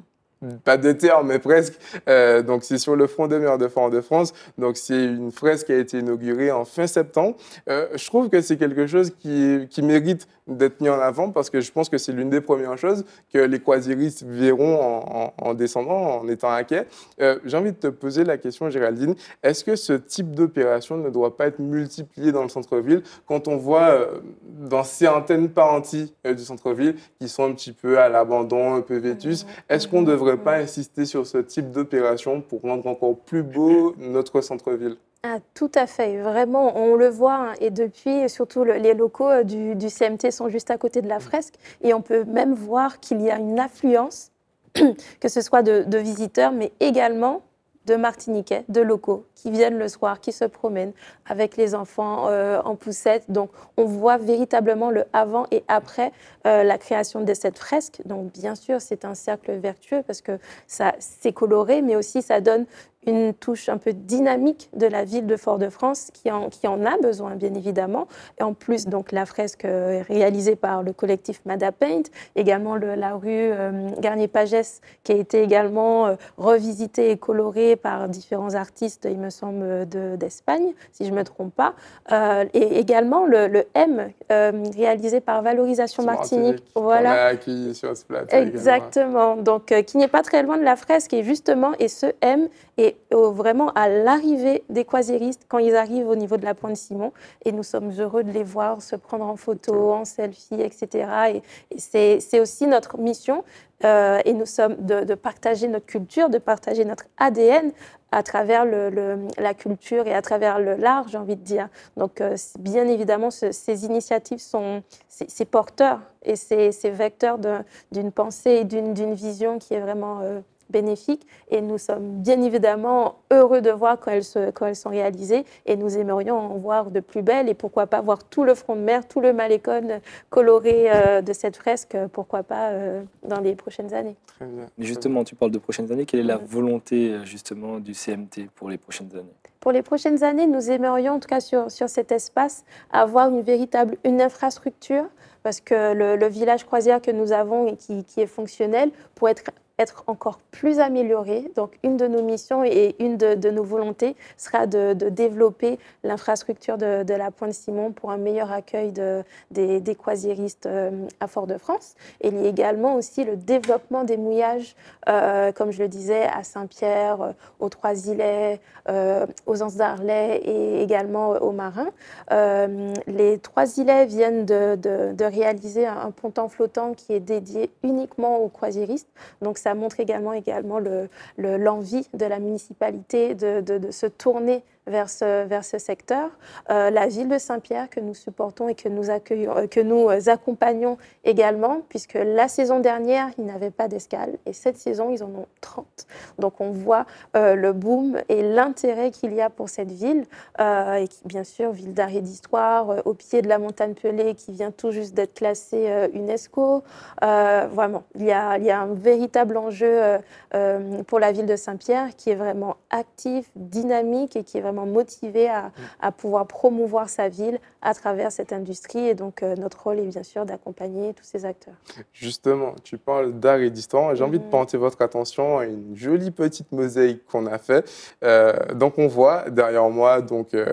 pas de terre, mais presque. Euh, donc, c'est sur le front de mer de de france Donc, c'est une fresque qui a été inaugurée en fin septembre. Euh, je trouve que c'est quelque chose qui, mérite d'être mis en avant parce que je pense que c'est l'une des premières choses que les croisiéristes verront en, descendant, en étant à quai. Euh, j'ai envie de te poser la question, Géraldine. Est-ce que ce type d'opération ne doit pas être multiplié dans le centre-ville quand on voit dans ces antennes parties du centre-ville qui sont un petit peu à l'abandon, un peu vétus Est-ce qu'on devrait pas insister sur ce type d'opération pour rendre encore plus beau notre centre-ville ah, tout à fait, vraiment, on le voit. Hein, et depuis, surtout, les locaux euh, du, CMT sont juste à côté de la fresque. Et on peut même voir qu'il y a une affluence, [clears throat] que ce soit de, de visiteurs, mais également de Martiniquais, de locaux, qui viennent le soir, qui se promènent avec les enfants euh, en poussette. Donc, on voit véritablement le avant et après euh, la création de cette fresque. Donc, bien sûr, c'est un cercle vertueux parce que ça, c'est coloré, mais aussi ça donne une touche un peu dynamique de la ville de Fort-de-France qui en, qui en a besoin, bien évidemment. Et en plus, donc, la fresque euh, réalisée par le collectif Mada Paint, également la rue euh, Garnier-Pagès qui a été également euh, revisitée et colorée par différents artistes, il me semble, d'Espagne, si je ne me trompe pas. et également le, M réalisé par Valorisation Martinique. Voilà. sur ce plateau, Exactement. Donc, qui n'est pas très loin de la fresque et justement, et ce M est vraiment à l'arrivée des croisiéristes quand ils arrivent au niveau de la pointe Simon. Et nous sommes heureux de les voir se prendre en photo, en selfie, etc. Et, c'est aussi notre mission. Euh, et nous sommes de, partager notre culture, de partager notre ADN à travers le, la culture et à travers le l'art, j'ai envie de dire. Donc, euh, bien évidemment, ces initiatives sont, ces porteurs et ces vecteurs d'une pensée et d'une vision qui est vraiment euh, bénéfiques et nous sommes bien évidemment heureux de voir quand elles, se, quand elles sont réalisées et nous aimerions en voir de plus belles et pourquoi pas voir tout le front de mer, tout le malécone coloré euh, de cette fresque, pourquoi pas euh, dans les prochaines années. Justement, tu parles de prochaines années, quelle est la volonté euh, justement du CMT pour les prochaines années pour les prochaines années, nous aimerions, en tout cas sur, sur cet espace, avoir une véritable une infrastructure, parce que le, le, village croisière que nous avons et qui, qui est fonctionnel, pour être être encore plus améliorée. Donc, une de nos missions et une de, nos volontés sera de, développer l'infrastructure de, la Pointe Simon pour un meilleur accueil des, des croisiéristes euh, à Fort-de-France. il y a également aussi le développement des mouillages, euh, comme je le disais, à Saint-Pierre, euh, aux Trois-Îlets, aux Anses darlais et également aux Marins. les Trois-Îlets viennent de, réaliser un, un ponton flottant qui est dédié uniquement aux croisiéristes. Donc, ça montre également, également l'envie le, de la municipalité de, de se tourner vers ce, secteur. Euh, la ville de Saint-Pierre que nous supportons et que nous, accueillons, euh, que nous accompagnons également, puisque la saison dernière, ils n'avaient pas d'escale et cette saison, ils en ont 30. Donc on voit euh, le boom et l'intérêt qu'il y a pour cette ville, et bien sûr, ville d'arrêt d'histoire, au pied de la montagne Pelée qui vient tout juste d'être classée UNESCO. vraiment, il y, a, il y, un véritable enjeu pour la ville de Saint-Pierre qui est vraiment active, dynamique et qui est motivé à, pouvoir promouvoir sa ville à travers cette industrie. Et donc, euh, notre rôle est bien sûr d'accompagner tous ces acteurs. Justement, tu parles d'art et d'histoire j'ai envie de mhm. porter votre attention à une jolie petite mosaïque qu'on a fait. Euh, donc, on voit derrière moi donc, euh,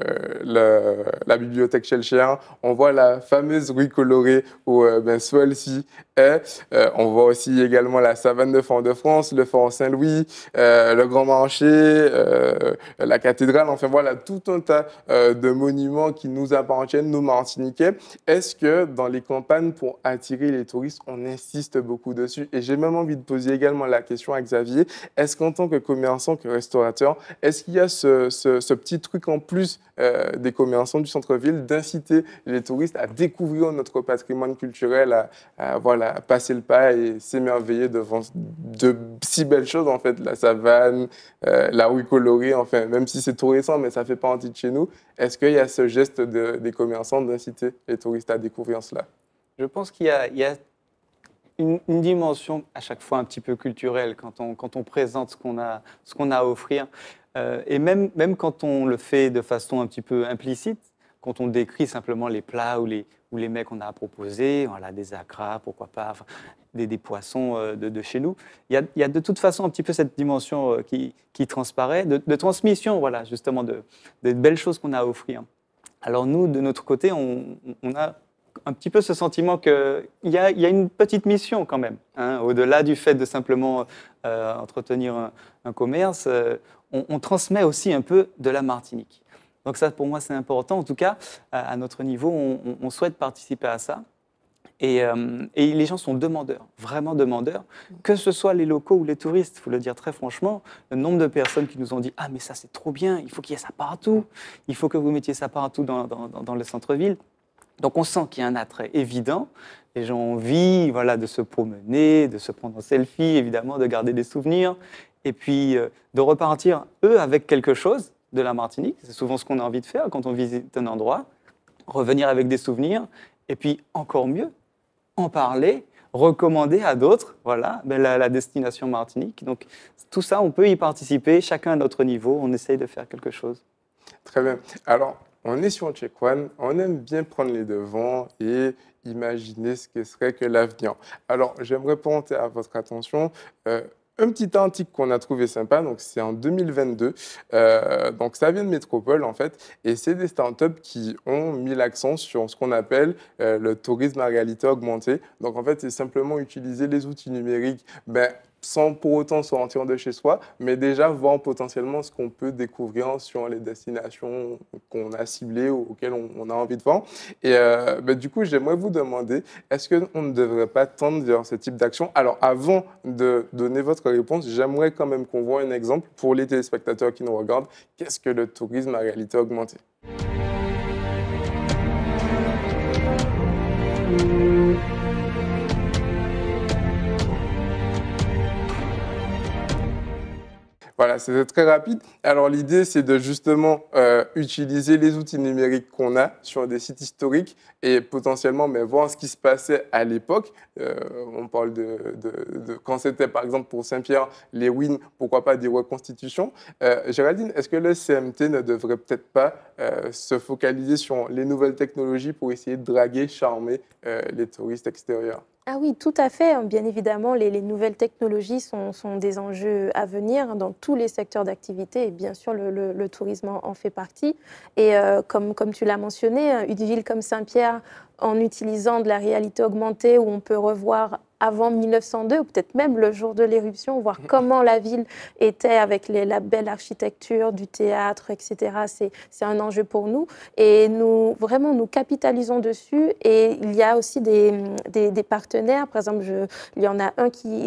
la bibliothèque Chelchien, on voit la fameuse rue colorée où ben, ci est. on voit aussi également la savane de Fort-de-France, le Fort Saint-Louis, le Grand Marché, la cathédrale, enfin voilà tout un tas euh, de monuments qui nous appartiennent, nous Martiniquais. Est-ce que dans les campagnes, pour attirer les touristes, on insiste beaucoup dessus Et j'ai même envie de poser également la question à Xavier. Est-ce qu'en tant que commerçant, que restaurateur, est-ce qu'il y a ce, petit truc en plus euh, des commerçants du centre-ville d'inciter les touristes à découvrir notre patrimoine culturel, à, voilà, passer le pas et s'émerveiller devant de si belles choses en fait, la savane, euh, la rue colorée, enfin, même si c'est tout récent, mais ça ne fait pas un de chez nous. Est-ce qu'il y a ce geste des commerçants d'inciter les touristes à découvrir cela Je pense qu'il y, a, une, dimension à chaque fois un petit peu culturelle quand on, présente ce qu'on a, a à offrir. Euh, et même, même quand on le fait de façon un petit peu implicite, quand on décrit simplement les plats ou les, ou les mecs, qu'on a proposés, voilà, des acras, pourquoi pas, des, poissons euh, de, chez nous. Il y, a, de toute façon un petit peu cette dimension euh, qui, transparaît, de, transmission, voilà, justement, de, belles choses qu'on a à offrir. Alors nous, de notre côté, on, a un petit peu ce sentiment qu'il y, y, a une petite mission quand même. Hein. Au-delà du fait de simplement euh, entretenir un, commerce, on transmet aussi un peu de la Martinique. Donc ça, pour moi, c'est important. En tout cas, à notre niveau, on, souhaite participer à ça. Euh, et, les gens sont demandeurs, vraiment demandeurs, que ce soit les locaux ou les touristes, il faut le dire très franchement, le nombre de personnes qui nous ont dit Ah, mais ça c'est trop bien, il faut qu'il y ait ça partout, il faut que vous mettiez ça partout dans, dans le centre-ville. Donc on sent qu'il y a un attrait évident, les gens ont envie voilà, de se promener, de se prendre un selfie, évidemment, de garder des souvenirs, et puis euh, de repartir, eux, avec quelque chose de la Martinique. C'est souvent ce qu'on a envie de faire quand on visite un endroit, revenir avec des souvenirs, et puis encore mieux, en parler, recommander à d'autres, voilà, ben la, destination Martinique. Donc tout ça, on peut y participer, chacun à notre niveau, on essaye de faire quelque chose. Très bien. Alors, on est sur Check on aime bien prendre les devants et imaginer ce que serait que l'avenir. Alors, j'aimerais porter à votre attention euh, un petit article qu'on a trouvé sympa, donc c'est en 2022. Euh, donc ça vient de Métropole en fait, et c'est des startups qui ont mis l'accent sur ce qu'on appelle euh, le tourisme à réalité augmentée. Donc en fait, c'est simplement utiliser les outils numériques ben, sans pour autant se de chez soi, mais déjà voir potentiellement ce qu'on peut découvrir sur les destinations qu'on a ciblées ou auxquelles on, a envie de voir. Et euh, bah, du coup, j'aimerais vous demander, est-ce qu'on ne devrait pas tendre vers ce type d'action Alors, avant de donner votre réponse, j'aimerais quand même qu'on voit un exemple pour les téléspectateurs qui nous regardent. Qu'est-ce que le tourisme a réalité augmentée Voilà, c'était très rapide. Alors l'idée, c'est de justement euh, utiliser les outils numériques qu'on a sur des sites historiques et potentiellement mais voir ce qui se passait à l'époque. Euh, on parle de, quand c'était par exemple pour Saint-Pierre les ruines, pourquoi pas des reconstitutions. Euh, Géraldine, est-ce que le CMT ne devrait peut-être pas se focaliser sur les nouvelles technologies pour essayer de draguer, charmer les touristes extérieurs ah oui, tout à fait. Bien évidemment, les, nouvelles technologies sont, des enjeux à venir dans tous les secteurs d'activité et bien sûr le, tourisme en fait partie. Et euh, comme, comme tu l'as mentionné, hein, une ville comme Saint-Pierre, en utilisant de la réalité augmentée où on peut revoir avant 1902, ou peut-être même le jour de l'éruption, voir mm-hmm. comment la ville était avec les, la belle architecture du théâtre, etc. C'est un enjeu pour nous. Et nous, vraiment, nous capitalisons dessus. Et il y a aussi des, des, partenaires. Par exemple, je, il y en a un qui,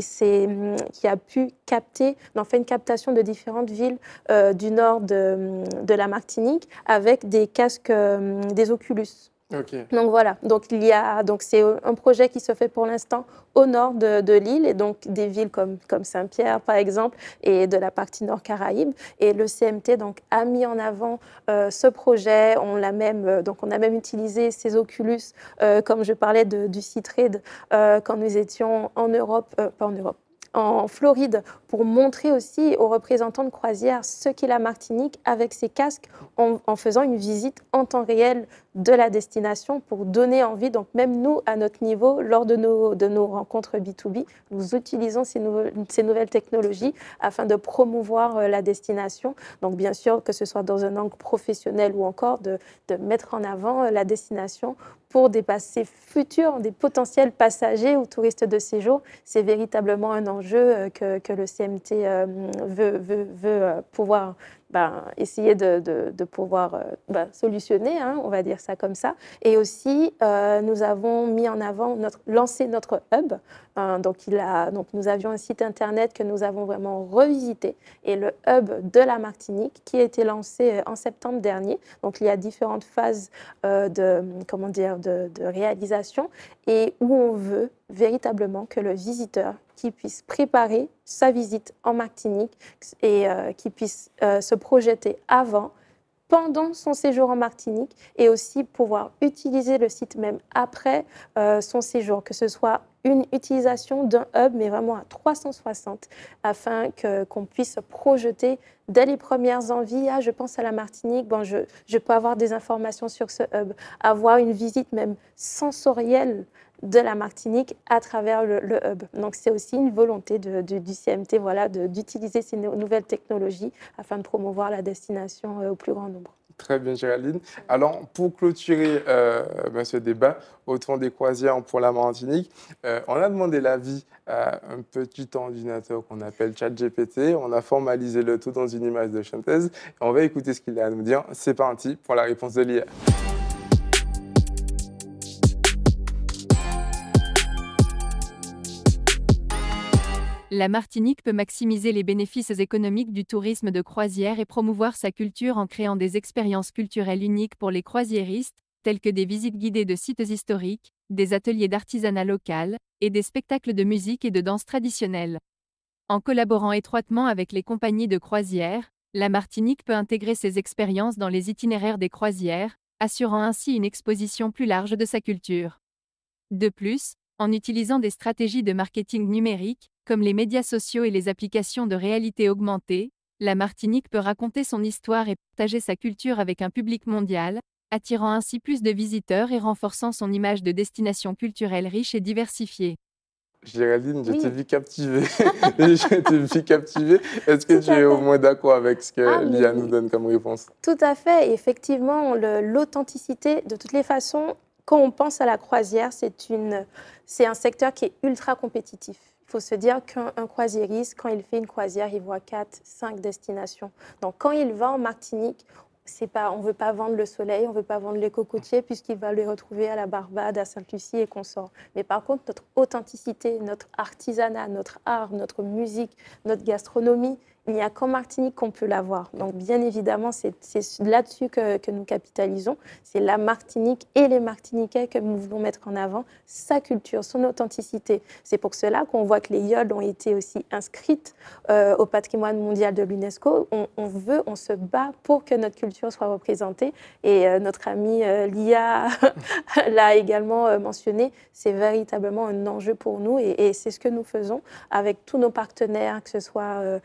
qui a pu capter, enfin, fait une captation de différentes villes euh, du nord de, la Martinique avec des casques, euh, des Oculus. Donc voilà, donc il y a, donc c'est un projet qui se fait pour l'instant au nord de, l'île et donc des villes comme, comme Saint-Pierre par exemple et de la partie nord Caraïbe et le CMT donc a mis en avant euh, ce projet. On l'a même euh, donc on a même utilisé ces Oculus euh, comme je parlais du Citrade quand nous étions en Europe, pas en Europe, en Floride pour montrer aussi aux représentants de croisière ce qu'est la Martinique avec ses casques en, faisant une visite en temps réel de la destination pour donner envie. Donc même nous, à notre niveau, lors de nos, rencontres B2B, nous utilisons ces, nouvelles technologies afin de promouvoir euh, la destination. Donc bien sûr, que ce soit dans un angle professionnel ou encore de, de mettre en avant euh, la destination pour des passés futurs, des potentiels passagers ou touristes de séjour. C'est véritablement un enjeu euh, que, le CMT euh, veut, veut, veut euh, pouvoir ben, essayer de, pouvoir euh, ben, solutionner, hein, on va dire ça comme ça. Et aussi, euh, nous avons mis en avant, notre, lancé notre hub. Hein, donc, il a, donc, nous avions un site internet que nous avons vraiment revisité et le hub de la Martinique qui a été lancé euh, en septembre dernier. Donc, il y a différentes phases de, comment dire, de réalisation et où on veut véritablement que le visiteur qui puisse préparer sa visite en Martinique et euh, qui puisse euh, se projeter avant, pendant son séjour en Martinique et aussi pouvoir utiliser le site même après euh, son séjour, que ce soit une utilisation d'un hub, mais vraiment à 360, afin qu'on puisse projeter dès les premières envies. Ah, je pense à la Martinique, bon, je peux avoir des informations sur ce hub, avoir une visite même sensorielle de la Martinique à travers le, hub. Donc c'est aussi une volonté du CMT voilà, d'utiliser ces nouvelles technologies afin de promouvoir la destination euh, au plus grand nombre. Très bien, Géraldine. Alors, pour clôturer euh, ben, ce débat autour des croisières pour la Martinique, euh, on a demandé l'avis à un petit ordinateur qu'on appelle ChatGPT. On a formalisé le tout dans une image de synthèse. On va écouter ce qu'il a à nous dire. C'est parti pour la réponse de l'IA. La Martinique peut maximiser les bénéfices économiques du tourisme de croisière et promouvoir sa culture en créant des expériences culturelles uniques pour les croisiéristes, telles que des visites guidées de sites historiques, des ateliers d'artisanat local, et des spectacles de musique et de danse traditionnels. En collaborant étroitement avec les compagnies de croisière, la Martinique peut intégrer ses expériences dans les itinéraires des croisières, assurant ainsi une exposition plus large de sa culture. De plus, en utilisant des stratégies de marketing numérique, comme les médias sociaux et les applications de réalité augmentée, la Martinique peut raconter son histoire et partager sa culture avec un public mondial, attirant ainsi plus de visiteurs et renforçant son image de destination culturelle riche et diversifiée. Géraldine, je t'ai vu captivée. Est-ce que tu es au moins d'accord avec ce que ah nous donne comme réponse Tout à fait. effectivement, l'authenticité, de toutes les façons, quand on pense à la croisière, c'est un secteur qui est ultra compétitif. Il faut se dire qu'un croisiériste, quand il fait une croisière, il voit 4, 5 destinations. Donc quand il va en Martinique, pas, on ne veut pas vendre le soleil, on ne veut pas vendre les cocotiers, puisqu'il va les retrouver à la Barbade, à Sainte-Lucie et qu'on sort. Mais par contre, notre authenticité, notre artisanat, notre art, notre musique, notre gastronomie, il n'y a qu'en Martinique qu'on peut l'avoir. Donc, bien évidemment, c'est là-dessus que, nous capitalisons. C'est la Martinique et les Martiniquais que nous voulons mettre en avant, sa culture, son authenticité. C'est pour cela qu'on voit que les yoles ont été aussi inscrites euh, au patrimoine mondial de l'UNESCO. On, veut, on se bat pour que notre culture soit représentée. Et euh, notre amie euh, Lia [laughs] l'a également mentionné. C'est véritablement un enjeu pour nous et, et c'est ce que nous faisons avec tous nos partenaires, que ce soit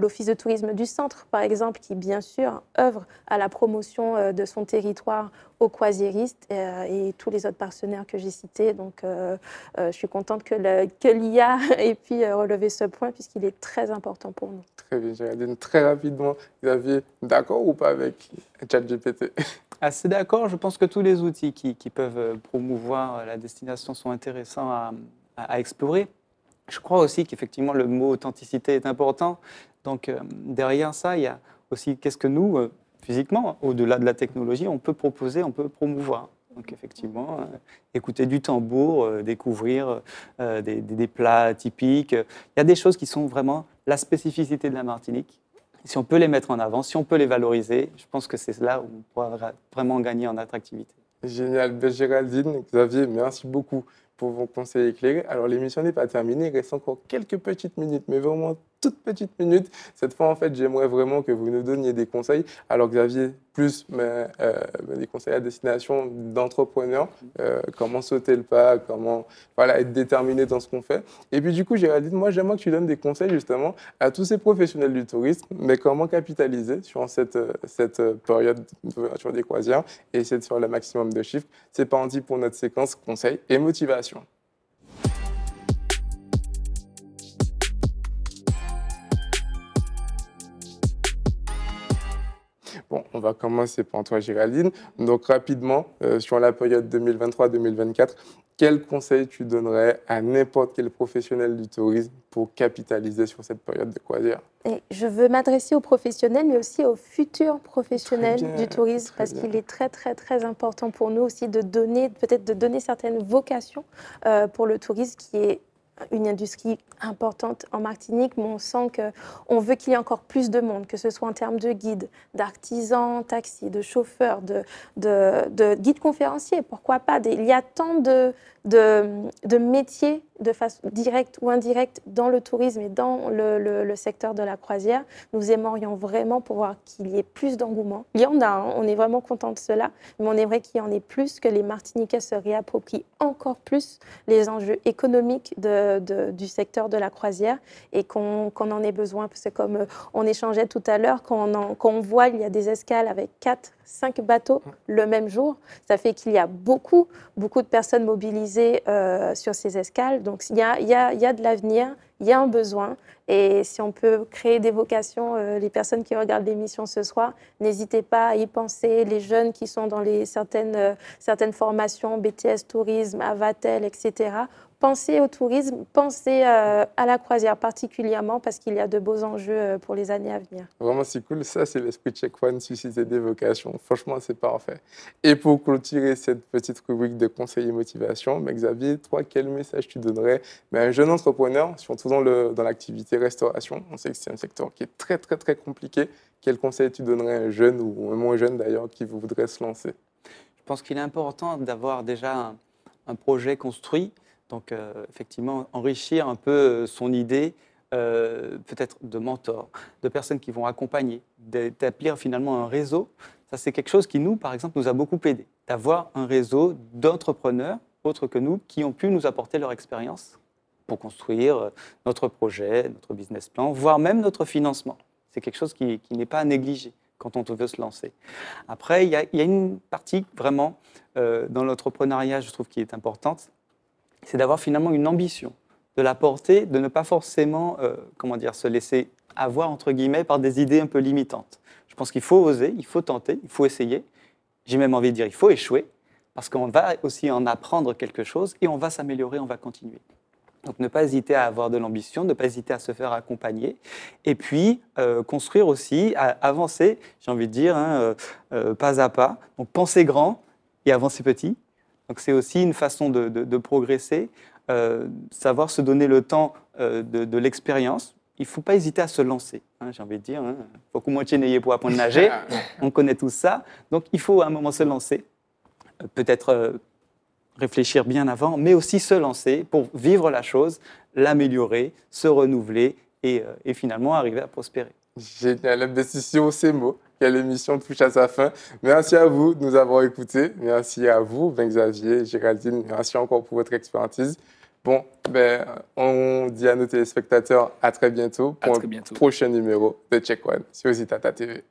l'Office de tourisme du centre, par exemple, qui bien sûr œuvre à la promotion euh, de son territoire aux croisiéristes euh, et, tous les autres partenaires que j'ai cités. Donc, euh, je suis contente que, le, que l'IA [laughs] ait pu relever ce point puisqu'il est très important pour nous. Très bien, Géraldine. Très rapidement, Xavier, d'accord ou pas avec ChatGPT [laughs] Assez d'accord. Je pense que tous les outils qui, peuvent promouvoir la destination sont intéressants à explorer. Je crois aussi qu'effectivement le mot authenticité est important. Donc euh, derrière ça, il y a aussi qu'est-ce que nous, euh, physiquement, au-delà de la technologie, on peut proposer, on peut promouvoir. Donc effectivement, euh, écouter du tambour, découvrir des, plats typiques. Il y a des choses qui sont vraiment la spécificité de la Martinique. Si on peut les mettre en avant, si on peut les valoriser, je pense que c'est là où on pourra vraiment gagner en attractivité. Génial. Ben, Géraldine, Xavier, merci beaucoup pour vos conseils éclairés. Alors l'émission n'est pas terminée, il reste encore quelques petites minutes, mais vraiment toute petite minute. Cette fois, en fait, j'aimerais vraiment que vous nous donniez des conseils. Alors, Xavier, plus mais, euh, des conseils à destination d'entrepreneurs, euh, comment sauter le pas, comment voilà, être déterminé dans ce qu'on fait. Et puis, du coup, dit moi, j'aimerais que tu donnes des conseils justement à tous ces professionnels du tourisme, mais comment capitaliser sur cette, cette période d'ouverture euh, des croisières et essayer de faire le maximum de chiffres. C'est parti pour notre séquence conseils et motivation. Bon, on va commencer par toi, Géraldine. Donc, rapidement, euh, sur la période 2023-2024, quel conseil tu donnerais à n'importe quel professionnel du tourisme pour capitaliser sur cette période de croisière Et Je veux m'adresser aux professionnels, mais aussi aux futurs professionnels du tourisme, parce qu'il est très, très, très important pour nous aussi de donner, peut-être de donner certaines vocations euh, pour le tourisme qui est une industrie importante en Martinique, mais on sent qu'on veut qu'il y ait encore plus de monde, que ce soit en termes de guides, d'artisans, taxis, de chauffeurs, de, guides conférenciers, pourquoi pas. il y a tant de, de, de métiers de façon directe ou indirecte dans le tourisme et dans le, secteur de la croisière. Nous aimerions vraiment pouvoir qu'il y ait plus d'engouement. Il y en a, hein, on est vraiment content de cela, mais on est vrai qu'il y en ait plus, que les Martiniquais se réapproprient encore plus les enjeux économiques du secteur de la croisière et qu'on en ait besoin. Parce que comme euh, on échangeait tout à l'heure, qu'on quand voit, il y a des escales avec quatre Cinq bateaux le même jour. Ça fait qu'il y a beaucoup, beaucoup de personnes mobilisées euh, sur ces escales. Donc il y a, il y y a de l'avenir, il y a un besoin. Et si on peut créer des vocations, euh, les personnes qui regardent l'émission ce soir, n'hésitez pas à y penser. Les jeunes qui sont dans les certaines, euh, certaines formations, BTS Tourisme, Avatel, etc., Pensez au tourisme, pensez euh, à la croisière particulièrement parce qu'il y a de beaux enjeux euh, pour les années à venir. Vraiment, c'est cool. Ça, c'est l'esprit Check One, susciter des vocations. Franchement, c'est parfait. Et pour clôturer cette petite rubrique de conseils et motivation, mais Xavier, toi, quel message tu donnerais à un jeune entrepreneur, surtout dans, dans l'activité restauration On sait que c'est un secteur qui est très, très, très compliqué. Quel conseil tu donnerais à un jeune ou un moins jeune d'ailleurs qui voudrait se lancer Je pense qu'il est important d'avoir déjà un, un projet construit donc, euh, effectivement, enrichir un peu euh, son idée, euh, peut-être de mentors, de personnes qui vont accompagner, d'établir finalement un réseau. Ça, c'est quelque chose qui, nous, par exemple, nous a beaucoup aidé, d'avoir un réseau d'entrepreneurs autres que nous qui ont pu nous apporter leur expérience pour construire notre projet, notre business plan, voire même notre financement. C'est quelque chose qui, n'est pas à négliger quand on veut se lancer. Après, il y, a une partie vraiment dans l'entrepreneuriat, je trouve, qui est importante, c'est d'avoir finalement une ambition, de la porter, de ne pas forcément, euh, comment dire, se laisser avoir entre guillemets par des idées un peu limitantes. Je pense qu'il faut oser, il faut tenter, il faut essayer. J'ai même envie de dire, il faut échouer parce qu'on va aussi en apprendre quelque chose et on va s'améliorer, on va continuer. Donc ne pas hésiter à avoir de l'ambition, ne pas hésiter à se faire accompagner, et puis euh, construire aussi, à avancer, j'ai envie de dire, hein, euh, pas à pas. Donc penser grand et avancer petit, donc c'est aussi une façon de, progresser, euh, savoir se donner le temps euh, de, l'expérience. Il ne faut pas hésiter à se lancer, hein, j'ai envie de dire. Hein. Faut que moitié n'ayez pour apprendre à nager, [laughs] on connaît tout ça. Donc il faut à un moment se lancer, euh, peut-être réfléchir bien avant, mais aussi se lancer pour vivre la chose, l'améliorer, se renouveler et finalement arriver à prospérer. Génial, l'investissement, ces mots. Quelle émission touche à sa fin. Merci à vous de nous avoir écoutés. Merci à vous, Ben Xavier, Géraldine. Merci encore pour votre expertise. Bon, ben, on dit à nos téléspectateurs à très bientôt pour le un prochain numéro de Check One sur Zitata TV.